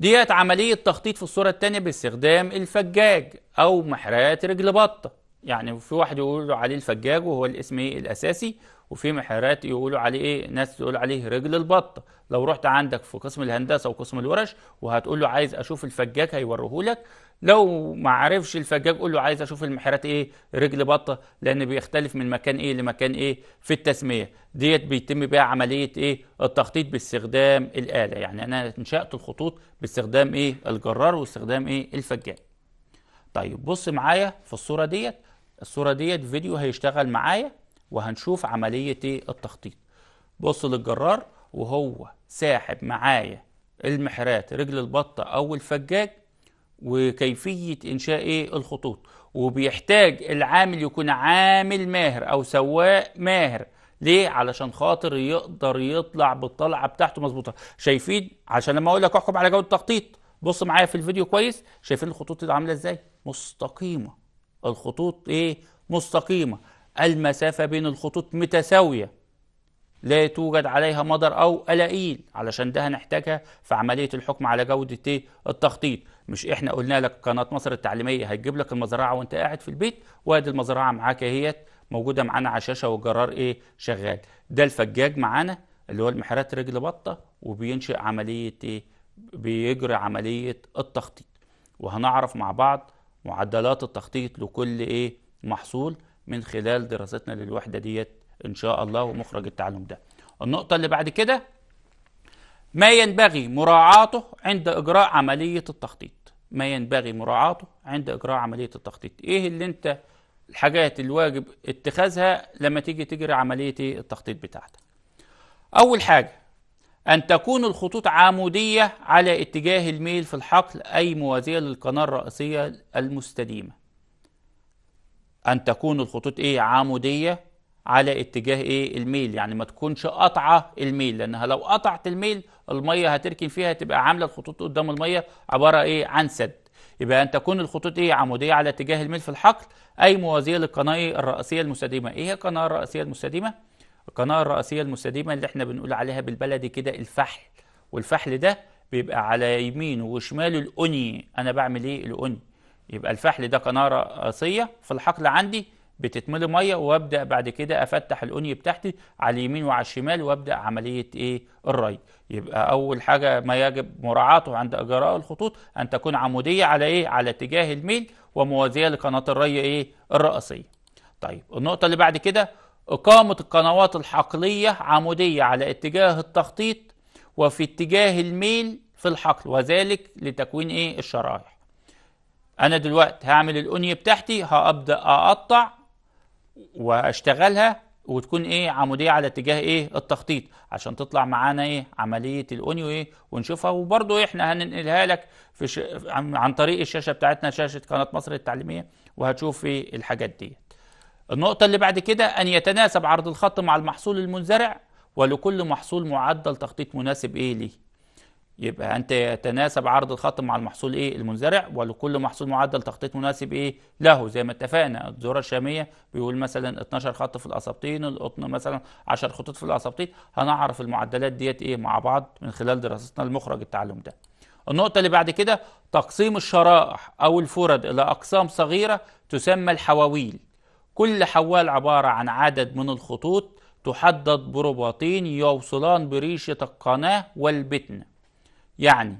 ديت عملية تخطيط في الصورة الثانيه باستخدام الفجاج أو محرات رجل بطة يعني في واحد يقولوا عليه الفجاج وهو الاسم ايه الاساسي وفي محيرات يقولوا عليه ايه ناس تقول عليه رجل البط لو رحت عندك في قسم الهندسه وقسم الورش وهتقول له عايز اشوف الفجاج هيوريه لك لو ما عرفش الفجاج قول له عايز اشوف المحرات ايه رجل بطه لان بيختلف من مكان ايه لمكان ايه في التسميه ديت بيتم بها عمليه ايه التخطيط باستخدام الاله يعني انا انشات الخطوط باستخدام ايه الجرار واستخدام ايه الفجاج طيب بص معايا في الصوره ديت الصورة ديت فيديو هيشتغل معايا وهنشوف عملية التخطيط بص للجرار وهو ساحب معايا المحرات رجل البطة أو الفجاج وكيفية إنشاء إيه؟ الخطوط وبيحتاج العامل يكون عامل ماهر أو سواق ماهر ليه؟ علشان خاطر يقدر يطلع بالطلعه بتاعته مظبوطه، شايفين؟ عشان لما اقول لك احكم على جوده التخطيط، بص معايا في الفيديو كويس، شايفين الخطوط دي عامله ازاي؟ مستقيمه. الخطوط ايه مستقيمة المسافة بين الخطوط متساوية لا توجد عليها مدر أو قلائيل علشان ده هنحتاجها في عملية الحكم على جودة ايه التخطيط مش احنا قلنا لك قناة مصر التعليمية هتجيب لك المزرعة وانت قاعد في البيت وادي المزرعة معاك اهيت موجودة معانا على الشاشة والجرار ايه شغال ده الفجاج معانا اللي هو المحرات رجل بطة وبينشئ عملية ايه بيجري عملية التخطيط وهنعرف مع بعض معدلات التخطيط لكل ايه محصول من خلال دراستنا للوحده ديت ان شاء الله ومخرج التعلم ده النقطه اللي بعد كده ما ينبغي مراعاته عند اجراء عمليه التخطيط ما ينبغي مراعاته عند اجراء عمليه التخطيط ايه اللي انت الحاجات الواجب اتخاذها لما تيجي تجري عمليه إيه التخطيط بتاعتك اول حاجه أن تكون الخطوط عمودية على اتجاه الميل في الحقل أي موازية للقناة الرئيسية المستديمة أن تكون الخطوط إيه عمودية على اتجاه إيه الميل يعني ما تكونش قطعة الميل لأنها لو قطعت الميل المية هتركن فيها تبقى عاملة الخطوط قدام المية عبارة إيه عن سد يبقى أن تكون الخطوط إيه عمودية على اتجاه الميل في الحقل أي موازية للقناة إيه؟ الرئيسية المستديمة إيه هي القناة الرئيسية المستديمة؟ القناة الرئيسية المستديمة اللي احنا بنقول عليها بالبلدي كده الفحل والفحل ده بيبقى على يمينه وشماله الأني أنا بعمل إيه الأني يبقى الفحل ده قناة رئيسية في الحقل عندي بتتملي ميه وابدا بعد كده افتح الاني بتاعتي على اليمين وعلى الشمال وابدا عمليه ايه الري يبقى اول حاجه ما يجب مراعاته عند اجراء الخطوط ان تكون عموديه على ايه على اتجاه الميل وموازيه لقناه الري ايه الرئيسيه طيب النقطه اللي بعد كده إقامة القنوات الحقلية عمودية على اتجاه التخطيط وفي اتجاه الميل في الحقل وذلك لتكوين ايه الشرايح انا دلوقتي هعمل الأنية بتاعتي هبدأ اقطع واشتغلها وتكون ايه عمودية على اتجاه ايه التخطيط عشان تطلع معانا ايه عملية الأنيو ايه ونشوفها وبرضو احنا هننقلها لك في ش... عن طريق الشاشة بتاعتنا شاشة قناة مصر التعليمية وهتشوف ايه الحاجات ديت النقطة اللي بعد كده أن يتناسب عرض الخط مع المحصول المنزرع ولكل محصول معدل تخطيط مناسب إيه ليه يبقى أنت يتناسب عرض الخط مع المحصول إيه المنزرع ولكل محصول معدل تخطيط مناسب إيه له زي ما اتفقنا الذرة الشامية بيقول مثلا 12 خط في الأسابطين القطن مثلا 10 خطوط في الأسابطين هنعرف المعدلات ديت إيه مع بعض من خلال دراستنا لمخرج التعلم ده النقطة اللي بعد كده تقسيم الشرائح أو الفرد إلى أقسام صغيرة تسمى الحواويل كل حوال عبارة عن عدد من الخطوط تحدد برباطين يوصلان بريشة القناة والبتن يعني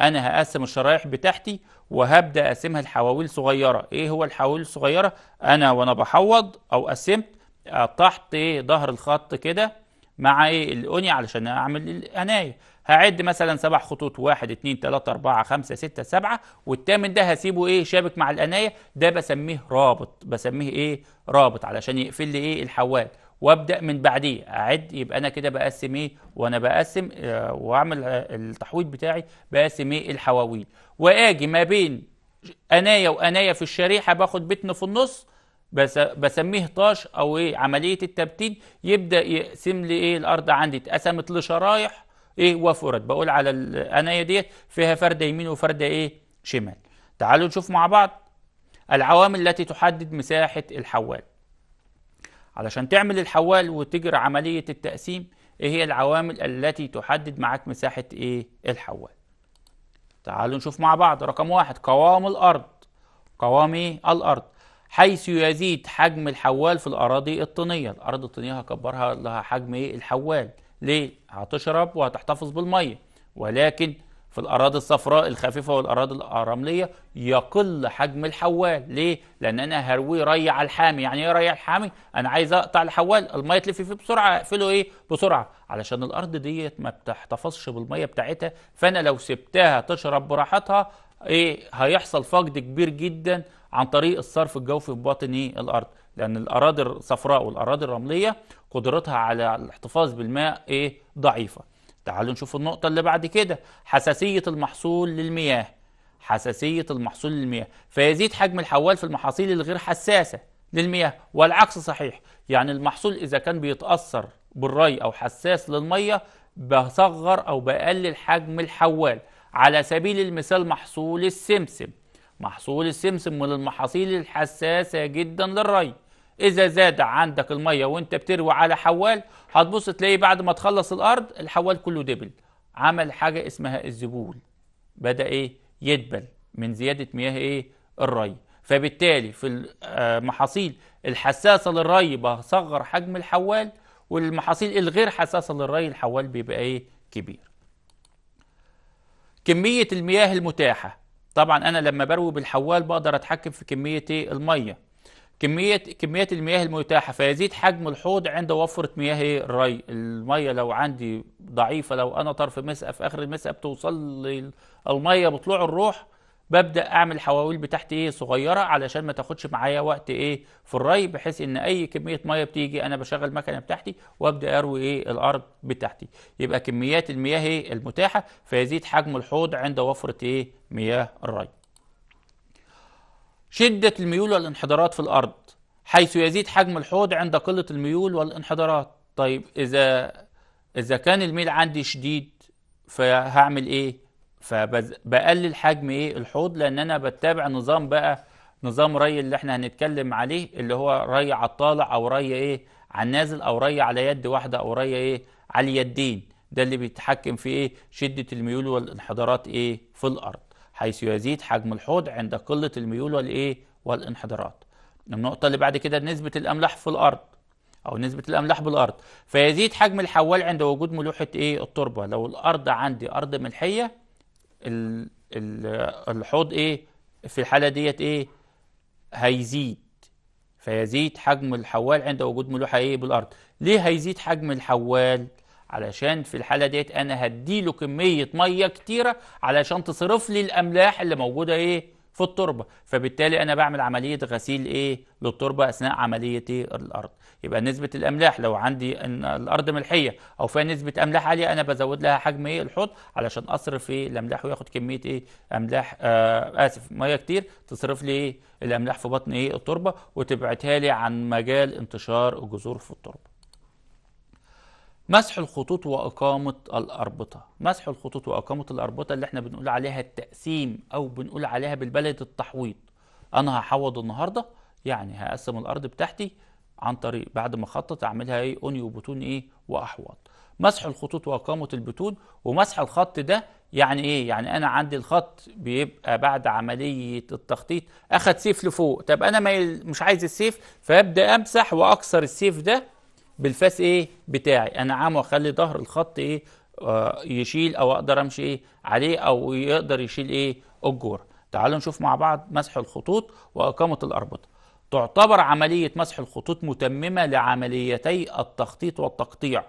أنا هقسم الشرايح بتاعتي وهبدأ أقسمها لحواويل صغيرة إيه هو الحواويل الصغيرة؟ أنا وأنا بحوض أو قسمت تحت إيه ظهر الخط كده مع إيه الأوني علشان أعمل القناية هعد مثلا سبع خطوط واحد اتنين تلاتة اربعة خمسة ستة سبعة والتامن ده هسيبه ايه شابك مع الانايه ده بسميه رابط بسميه ايه رابط علشان يقفل لي ايه الحوال وابدا من بعديه اعد يبقى انا كده بقسم ايه وانا بقسم آه واعمل آه، التحويض بتاعي بقسم ايه الحواويل واجي ما بين انايه وانايه في الشريحه باخد بتن في النص بس بسميه طاش او ايه عمليه التبتيد يبدا يقسم لي ايه الارض عندي اتقسمت لشرايح ايه وفرد بقول على الانايه ديت فيها فرده يمين وفرده ايه شمال تعالوا نشوف مع بعض العوامل التي تحدد مساحه الحوال علشان تعمل الحوال وتجري عمليه التقسيم ايه هي العوامل التي تحدد معاك مساحه ايه الحوال تعالوا نشوف مع بعض رقم واحد قوام الارض قوام ايه الارض حيث يزيد حجم الحوال في الاراضي الطينيه الارض الطينيه هكبرها لها حجم ايه الحوال ليه هتشرب وهتحتفظ بالميه ولكن في الأراضي الصفراء الخفيفة والأراضي الرمليه يقل حجم الحوال ليه؟ لأن أنا هرويه ريع الحامي يعني إيه ريع الحامي؟ أنا عايز أقطع الحوال المية تلف فيه بسرعة أقفله إيه؟ بسرعة علشان الأرض ديت ما بتحتفظش بالمية بتاعتها فأنا لو سبتها تشرب براحتها إيه هيحصل فقد كبير جدا عن طريق الصرف الجوفي في باطن إيه؟ الأرض لأن الأراضي الصفراء والأراضي الرملية قدرتها على الاحتفاظ بالماء ايه ضعيفه تعالوا نشوف النقطه اللي بعد كده حساسيه المحصول للمياه حساسيه المحصول للمياه فيزيد حجم الحوال في المحاصيل الغير حساسه للمياه والعكس صحيح يعني المحصول اذا كان بيتاثر بالري او حساس للميه بصغر او بقلل حجم الحوال على سبيل المثال محصول السمسم محصول السمسم من المحاصيل الحساسه جدا للري اذا زاد عندك الميه وانت بتروي على حوال هتبص تلاقي بعد ما تخلص الارض الحوال كله دبل عمل حاجه اسمها الزبول بدا ايه يدبل من زياده مياه ايه الري فبالتالي في المحاصيل آه، الحساسه للري بصغر حجم الحوال والمحاصيل الغير حساسه للري الحوال بيبقى ايه كبير كميه المياه المتاحه طبعا انا لما بروي بالحوال بقدر اتحكم في كميه ايه الميه كمية كمية المياه المتاحة فيزيد حجم الحوض عند وفرة مياه الري المية لو عندي ضعيفة لو أنا طرف مسقه في آخر المسقه بتوصل المية بطلوع الروح ببدأ أعمل حواويل بتاعت إيه صغيرة علشان ما تاخدش معايا وقت إيه في الري بحيث إن أي كمية مية بتيجي أنا بشغل المكنة بتاعتي وأبدأ أروي إيه الأرض بتاعتي يبقى كميات المياه إيه، المتاحة فيزيد حجم الحوض عند وفرة إيه مياه الري شدة الميول والانحدارات في الأرض حيث يزيد حجم الحوض عند قلة الميول والانحدارات طيب إذا إذا كان الميل عندي شديد فهعمل إيه؟ فبقلل حجم إيه الحوض لأن أنا بتابع نظام بقى نظام ري اللي احنا هنتكلم عليه اللي هو ري على الطالع أو ري إيه على النازل أو ري على يد واحدة أو ري إيه على اليدين ده اللي بيتحكم في إيه شدة الميول والانحدارات إيه في الأرض حيث يزيد حجم الحوض عند قلة الميول والإيه والانحدارات النقطة اللي بعد كده نسبة الأملاح في الأرض أو نسبة الأملاح بالأرض فيزيد حجم الحوال عند وجود ملوحة إيه التربة لو الأرض عندي أرض ملحية الحوض إيه في الحالة ديت إيه هيزيد فيزيد حجم الحوال عند وجود ملوحة إيه بالأرض ليه هيزيد حجم الحوال علشان في الحالة ديت أنا هديله كمية مية كتيرة علشان تصرف لي الأملاح اللي موجودة إيه في التربة فبالتالي أنا بعمل عملية غسيل إيه للتربة أثناء عملية إيه الأرض يبقى نسبة الأملاح لو عندي إن الأرض ملحية أو فيها نسبة أملاح عالية أنا بزود لها حجم إيه الحوض علشان أصرف إيه الأملاح وياخد كمية إيه أملاح آه آسف مية كتير تصرف لي إيه الأملاح في بطن إيه التربة وتبعدها لي عن مجال انتشار الجذور في التربة مسح الخطوط وإقامة الأربطة مسح الخطوط وإقامة الأربطة اللي احنا بنقول عليها التقسيم أو بنقول عليها بالبلد التحويض أنا هحوض النهاردة يعني هقسم الأرض بتاعتي عن طريق بعد ما أخطط أعملها إيه أوني وبتون إيه وأحواض مسح الخطوط وإقامة البتون ومسح الخط ده يعني إيه؟ يعني أنا عندي الخط بيبقى بعد عملية التخطيط أخد سيف لفوق طب أنا مش عايز السيف فأبدأ أمسح وأكسر السيف ده بالفاس ايه بتاعي انا عام واخلي ظهر الخط ايه آه يشيل او اقدر امشي ايه عليه او يقدر يشيل ايه الجور تعالوا نشوف مع بعض مسح الخطوط واقامه الاربطه تعتبر عمليه مسح الخطوط متممه لعمليتي التخطيط والتقطيع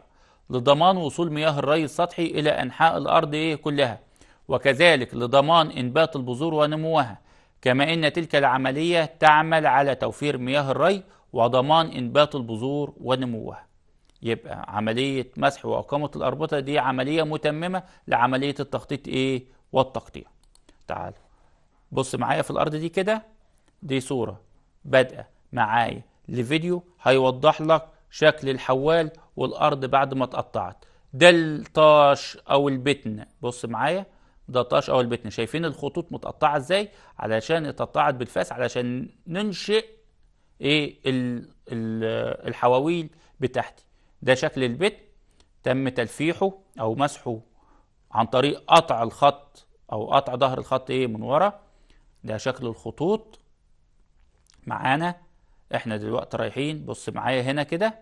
لضمان وصول مياه الري السطحي الى انحاء الارض ايه كلها وكذلك لضمان انبات البذور ونموها كما ان تلك العمليه تعمل على توفير مياه الري وضمان إنبات البذور ونموها يبقى عملية مسح وإقامة الأربطة دي عملية متممة لعملية التخطيط إيه والتقطيع تعال بص معايا في الأرض دي كده دي صورة بادئة معايا لفيديو هيوضح لك شكل الحوال والأرض بعد ما اتقطعت ده الطاش أو البتن بص معايا ده طاش أو البتن شايفين الخطوط متقطعة إزاي علشان اتقطعت بالفاس علشان ننشئ ايه الحواويل بتاعتي ده شكل البت تم تلفيحه او مسحه عن طريق قطع الخط او قطع ظهر الخط ايه من ورا ده شكل الخطوط معانا احنا دلوقتي رايحين بص معايا هنا كده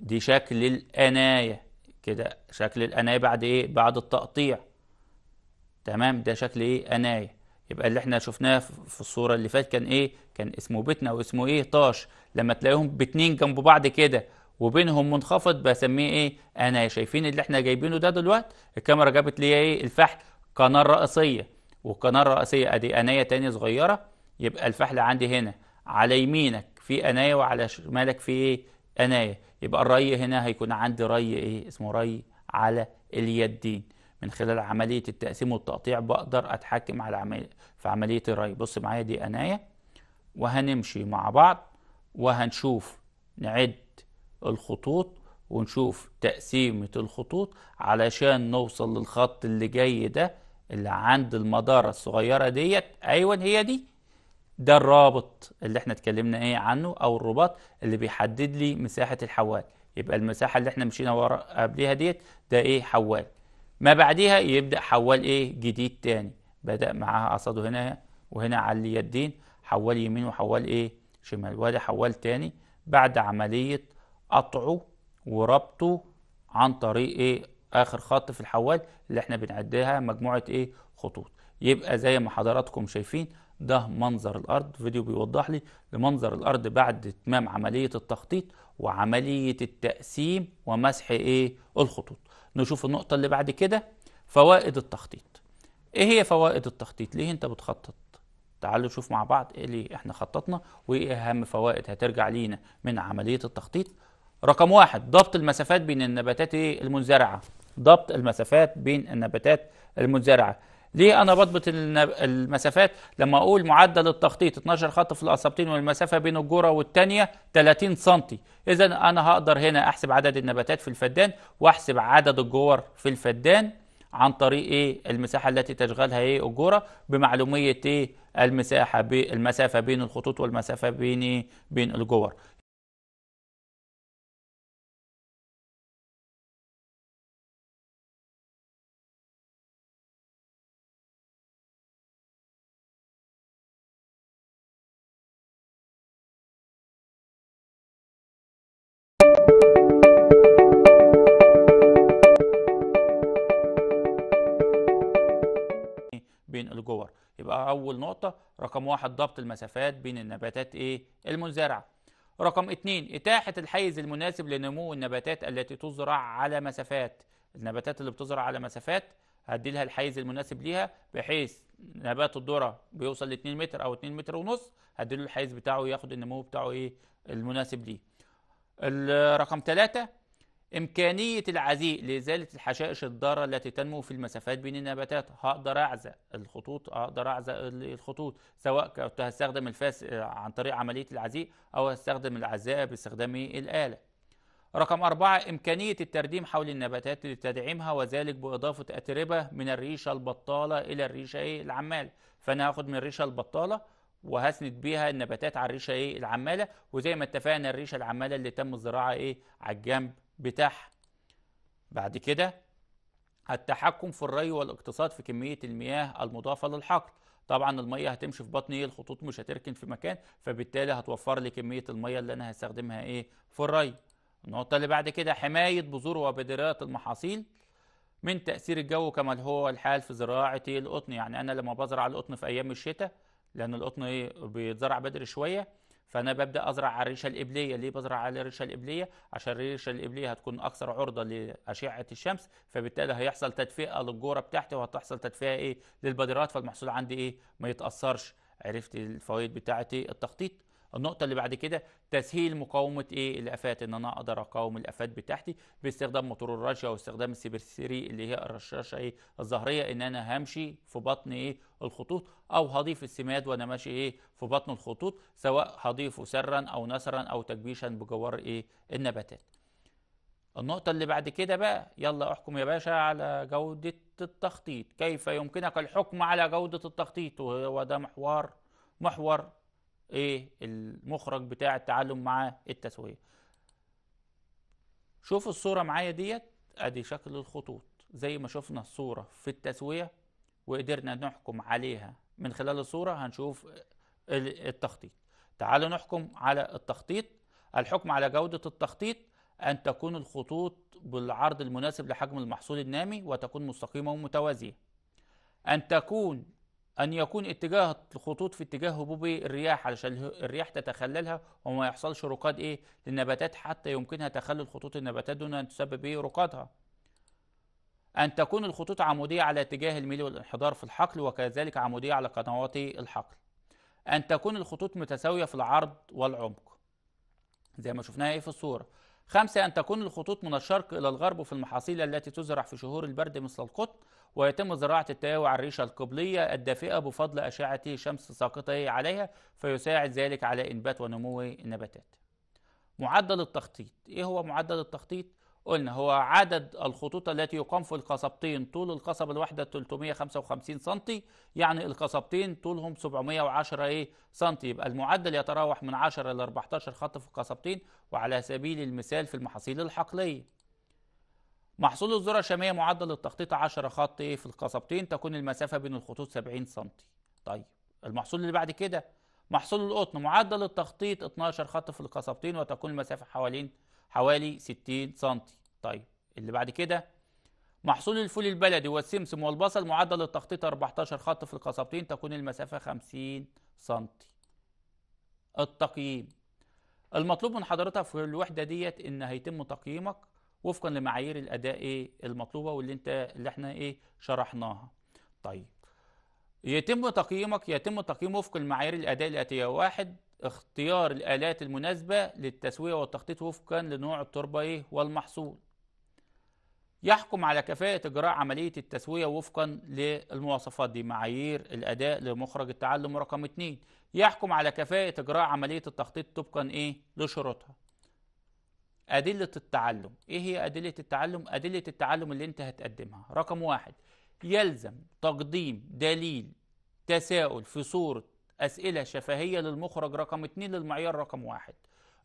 دي شكل الانايه كده شكل الانايه بعد ايه بعد التقطيع تمام ده شكل ايه انايه يبقى اللي احنا شفناه في الصورة اللي فات كان ايه كان اسمه بيتنا واسمه ايه طاش لما تلاقيهم باتنين جنب بعض كده وبينهم منخفض بسميه ايه انا شايفين اللي احنا جايبينه ده دلوقتي الكاميرا جابت لي ايه الفحل قناة رئيسية والقناة الرئيسية ادي انايا تانية صغيرة يبقى الفحل عندي هنا على يمينك في انايا وعلى شمالك في ايه انايا يبقى الري هنا هيكون عندي ري ايه اسمه ري على اليدين من خلال عملية التقسيم والتقطيع بقدر أتحكم على عملية في عملية الري بص معايا دي أنايا وهنمشي مع بعض وهنشوف نعد الخطوط ونشوف تقسيمة الخطوط علشان نوصل للخط اللي جاي ده اللي عند المدارة الصغيرة ديت أيوة هي دي ده الرابط اللي احنا اتكلمنا ايه عنه او الرباط اللي بيحدد لي مساحة الحوال يبقى المساحة اللي احنا مشينا ورا قبليها ديت ده ايه حوال ما بعديها يبدأ حول إيه جديد تاني بدأ معاها قصده هنا وهنا على اليدين حول يمين وحول إيه شمال وده حول تاني بعد عملية قطعه وربطه عن طريق إيه آخر خط في الحوال اللي احنا بنعدها مجموعة إيه خطوط يبقى زي ما حضراتكم شايفين ده منظر الأرض فيديو بيوضح لي لمنظر الأرض بعد إتمام عملية التخطيط وعملية التقسيم ومسح إيه الخطوط نشوف النقطة اللي بعد كده فوائد التخطيط ايه هي فوائد التخطيط ليه انت بتخطط تعالوا نشوف مع بعض ايه اللي احنا خططنا وايه اهم فوائد هترجع لينا من عملية التخطيط رقم واحد ضبط المسافات بين النباتات إيه؟ المنزرعة ضبط المسافات بين النباتات المنزرعة ليه انا بضبط المسافات لما اقول معدل التخطيط 12 خط في الاسابطين والمسافه بين الجره والثانيه 30 سم اذا انا هقدر هنا احسب عدد النباتات في الفدان واحسب عدد الجور في الفدان عن طريق ايه المساحه التي تشغلها ايه الجره بمعلوميه ايه المساحه بالمسافه بين الخطوط والمسافه بين إيه؟ بين الجور الجور يبقى أول نقطة رقم واحد ضبط المسافات بين النباتات إيه المنزرعة رقم اتنين إتاحة الحيز المناسب لنمو النباتات التي تزرع على مسافات النباتات اللي بتزرع على مسافات هدي لها الحيز المناسب ليها بحيث نبات الذره بيوصل ل 2 متر او 2 متر ونص هدي له الحيز بتاعه ياخد النمو بتاعه ايه المناسب ليه رقم ثلاثه إمكانية العزيء لإزالة الحشائش الضارة التي تنمو في المسافات بين النباتات هقدر أعزق الخطوط هقدر أعزق الخطوط سواء كنت هستخدم الفاس عن طريق عملية العزيء أو هستخدم العزاء باستخدام الآلة رقم أربعة إمكانية الترديم حول النباتات لتدعيمها وذلك بإضافة أتربة من الريشة البطالة إلى الريشة العمالة فأنا هاخد من الريشة البطالة وهسند بيها النباتات على الريشه ايه العماله وزي ما اتفقنا الريشه العماله اللي تم الزراعه ايه على الجنب بتاعها بعد كده التحكم في الري والاقتصاد في كمية المياه المضافة للحقل طبعا المية هتمشي في بطني إيه؟ الخطوط مش هتركن في مكان فبالتالي هتوفر لي كمية المية اللي انا هستخدمها ايه في الري النقطة اللي بعد كده حماية بذور وبدرات المحاصيل من تأثير الجو كما هو الحال في زراعة القطن يعني أنا لما بزرع القطن في أيام الشتاء لأن القطن إيه بيتزرع بدري شوية فانا ببدا ازرع على الريشه القبليه ليه بزرع على الريشه القبليه عشان الريشه القبليه هتكون اكثر عرضه لاشعه الشمس فبالتالي هيحصل تدفئه للجوره بتاعتي وهتحصل تدفئه ايه للبادرات فالمحصول عندي ايه ما يتاثرش عرفت الفوائد بتاعتي التخطيط النقطه اللي بعد كده تسهيل مقاومه ايه الافات ان انا اقدر اقاوم الافات بتاعتي باستخدام موتور الرشا واستخدام السيبر سيري اللي هي الرشاشه ايه الظهريه ان انا همشي في بطن ايه الخطوط او هضيف السماد وانا ماشي ايه في بطن الخطوط سواء هضيفه سرا او نسرا او تجبيشا بجوار ايه النباتات النقطة اللي بعد كده بقى يلا احكم يا باشا على جودة التخطيط كيف يمكنك الحكم على جودة التخطيط وهو ده محور محور ايه المخرج بتاع التعلم مع التسويه شوف الصوره معايا ديت ادي شكل الخطوط زي ما شفنا الصوره في التسويه وقدرنا نحكم عليها من خلال الصوره هنشوف التخطيط تعالوا نحكم على التخطيط الحكم على جوده التخطيط ان تكون الخطوط بالعرض المناسب لحجم المحصول النامي وتكون مستقيمه ومتوازيه ان تكون أن يكون اتجاه الخطوط في اتجاه هبوب الرياح علشان الرياح تتخللها وما يحصلش رقاد إيه للنباتات حتى يمكنها تخلل خطوط النباتات دون أن تسبب إيه رقادها أن تكون الخطوط عمودية على اتجاه الميل والانحدار في الحقل وكذلك عمودية على قنوات الحقل أن تكون الخطوط متساوية في العرض والعمق زي ما شفناها إيه في الصورة خمسة أن تكون الخطوط من الشرق إلى الغرب في المحاصيل التي تزرع في شهور البرد مثل القطن ويتم زراعة التهاوي على الريشة القبلية الدافئة بفضل أشعة شمس ساقطة عليها فيساعد ذلك على إنبات ونمو النباتات معدل التخطيط إيه هو معدل التخطيط؟ قلنا هو عدد الخطوط التي يقام في القصبتين طول القصبة الواحدة 355 سنتي يعني القصبتين طولهم 710 إيه سنتي يبقى المعدل يتراوح من 10 إلى 14 خط في القصبتين وعلى سبيل المثال في المحاصيل الحقلية محصول الذرة الشامية معدل التخطيط 10 خط في القصبتين تكون المسافة بين الخطوط 70 سم طيب المحصول اللي بعد كده محصول القطن معدل التخطيط 12 خط في القصبتين وتكون المسافة حوالين حوالي 60 سم طيب اللي بعد كده محصول الفول البلدي والسمسم والبصل معدل التخطيط 14 خط في القصبتين تكون المسافة 50 سم التقييم المطلوب من حضرتك في الوحدة ديت ان هيتم تقييمك وفقا لمعايير الاداء ايه المطلوبه واللي انت اللي احنا ايه شرحناها طيب يتم تقييمك يتم تقييم وفق المعايير الاداء الاتيه واحد اختيار الالات المناسبه للتسويه والتخطيط وفقا لنوع التربه ايه والمحصول يحكم على كفاءة إجراء عملية التسوية وفقا للمواصفات دي معايير الأداء لمخرج التعلم رقم 2 يحكم على كفاءة إجراء عملية التخطيط طبقا إيه لشروطها أدلة التعلم إيه هي أدلة التعلم؟ أدلة التعلم اللي أنت هتقدمها رقم واحد يلزم تقديم دليل تساؤل في صورة أسئلة شفهية للمخرج رقم اتنين للمعيار رقم واحد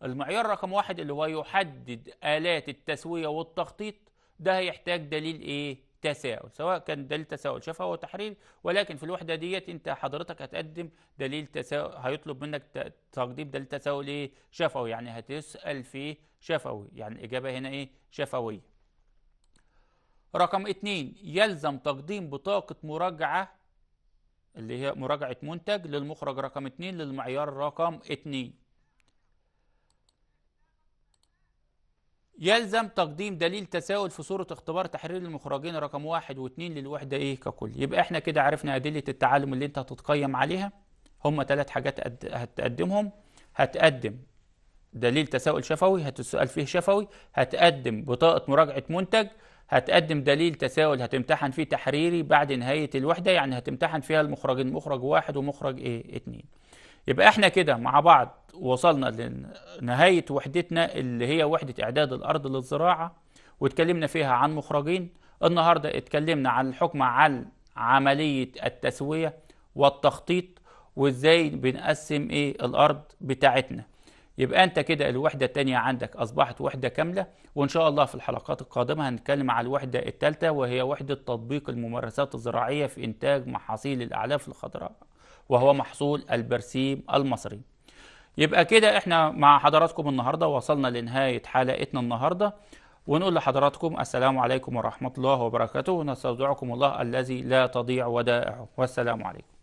المعيار رقم واحد اللي هو يحدد آلات التسوية والتخطيط ده هيحتاج دليل إيه؟ تساؤل سواء كان دليل تساؤل او وتحرير ولكن في الوحده ديت انت حضرتك هتقدم دليل تساؤل هيطلب منك تقديم دليل تساؤل ايه شفوي يعني هتسال في شفوي يعني الاجابه هنا ايه شفويه رقم اتنين يلزم تقديم بطاقه مراجعه اللي هي مراجعه منتج للمخرج رقم اتنين للمعيار رقم اتنين يلزم تقديم دليل تساؤل في صورة اختبار تحرير المخرجين رقم واحد واثنين للوحدة ايه ككل يبقى احنا كده عرفنا أدلة التعلم اللي انت هتتقيم عليها هم ثلاث حاجات هتقدمهم هتقدم دليل تساؤل شفوي هتسأل فيه شفوي هتقدم بطاقة مراجعة منتج هتقدم دليل تساؤل هتمتحن فيه تحريري بعد نهاية الوحدة يعني هتمتحن فيها المخرجين مخرج واحد ومخرج ايه اتنين يبقى احنا كده مع بعض وصلنا لنهاية وحدتنا اللي هي وحدة إعداد الأرض للزراعة واتكلمنا فيها عن مخرجين النهاردة اتكلمنا عن الحكم على عملية التسوية والتخطيط وازاي بنقسم ايه الأرض بتاعتنا يبقى انت كده الوحدة التانية عندك أصبحت وحدة كاملة وإن شاء الله في الحلقات القادمة هنتكلم على الوحدة الثالثة وهي وحدة تطبيق الممارسات الزراعية في إنتاج محاصيل الأعلاف الخضراء وهو محصول البرسيم المصري يبقى كده احنا مع حضراتكم النهاردة وصلنا لنهاية حلقتنا النهاردة ونقول لحضراتكم السلام عليكم ورحمة الله وبركاته ونستودعكم الله الذي لا تضيع ودائعه والسلام عليكم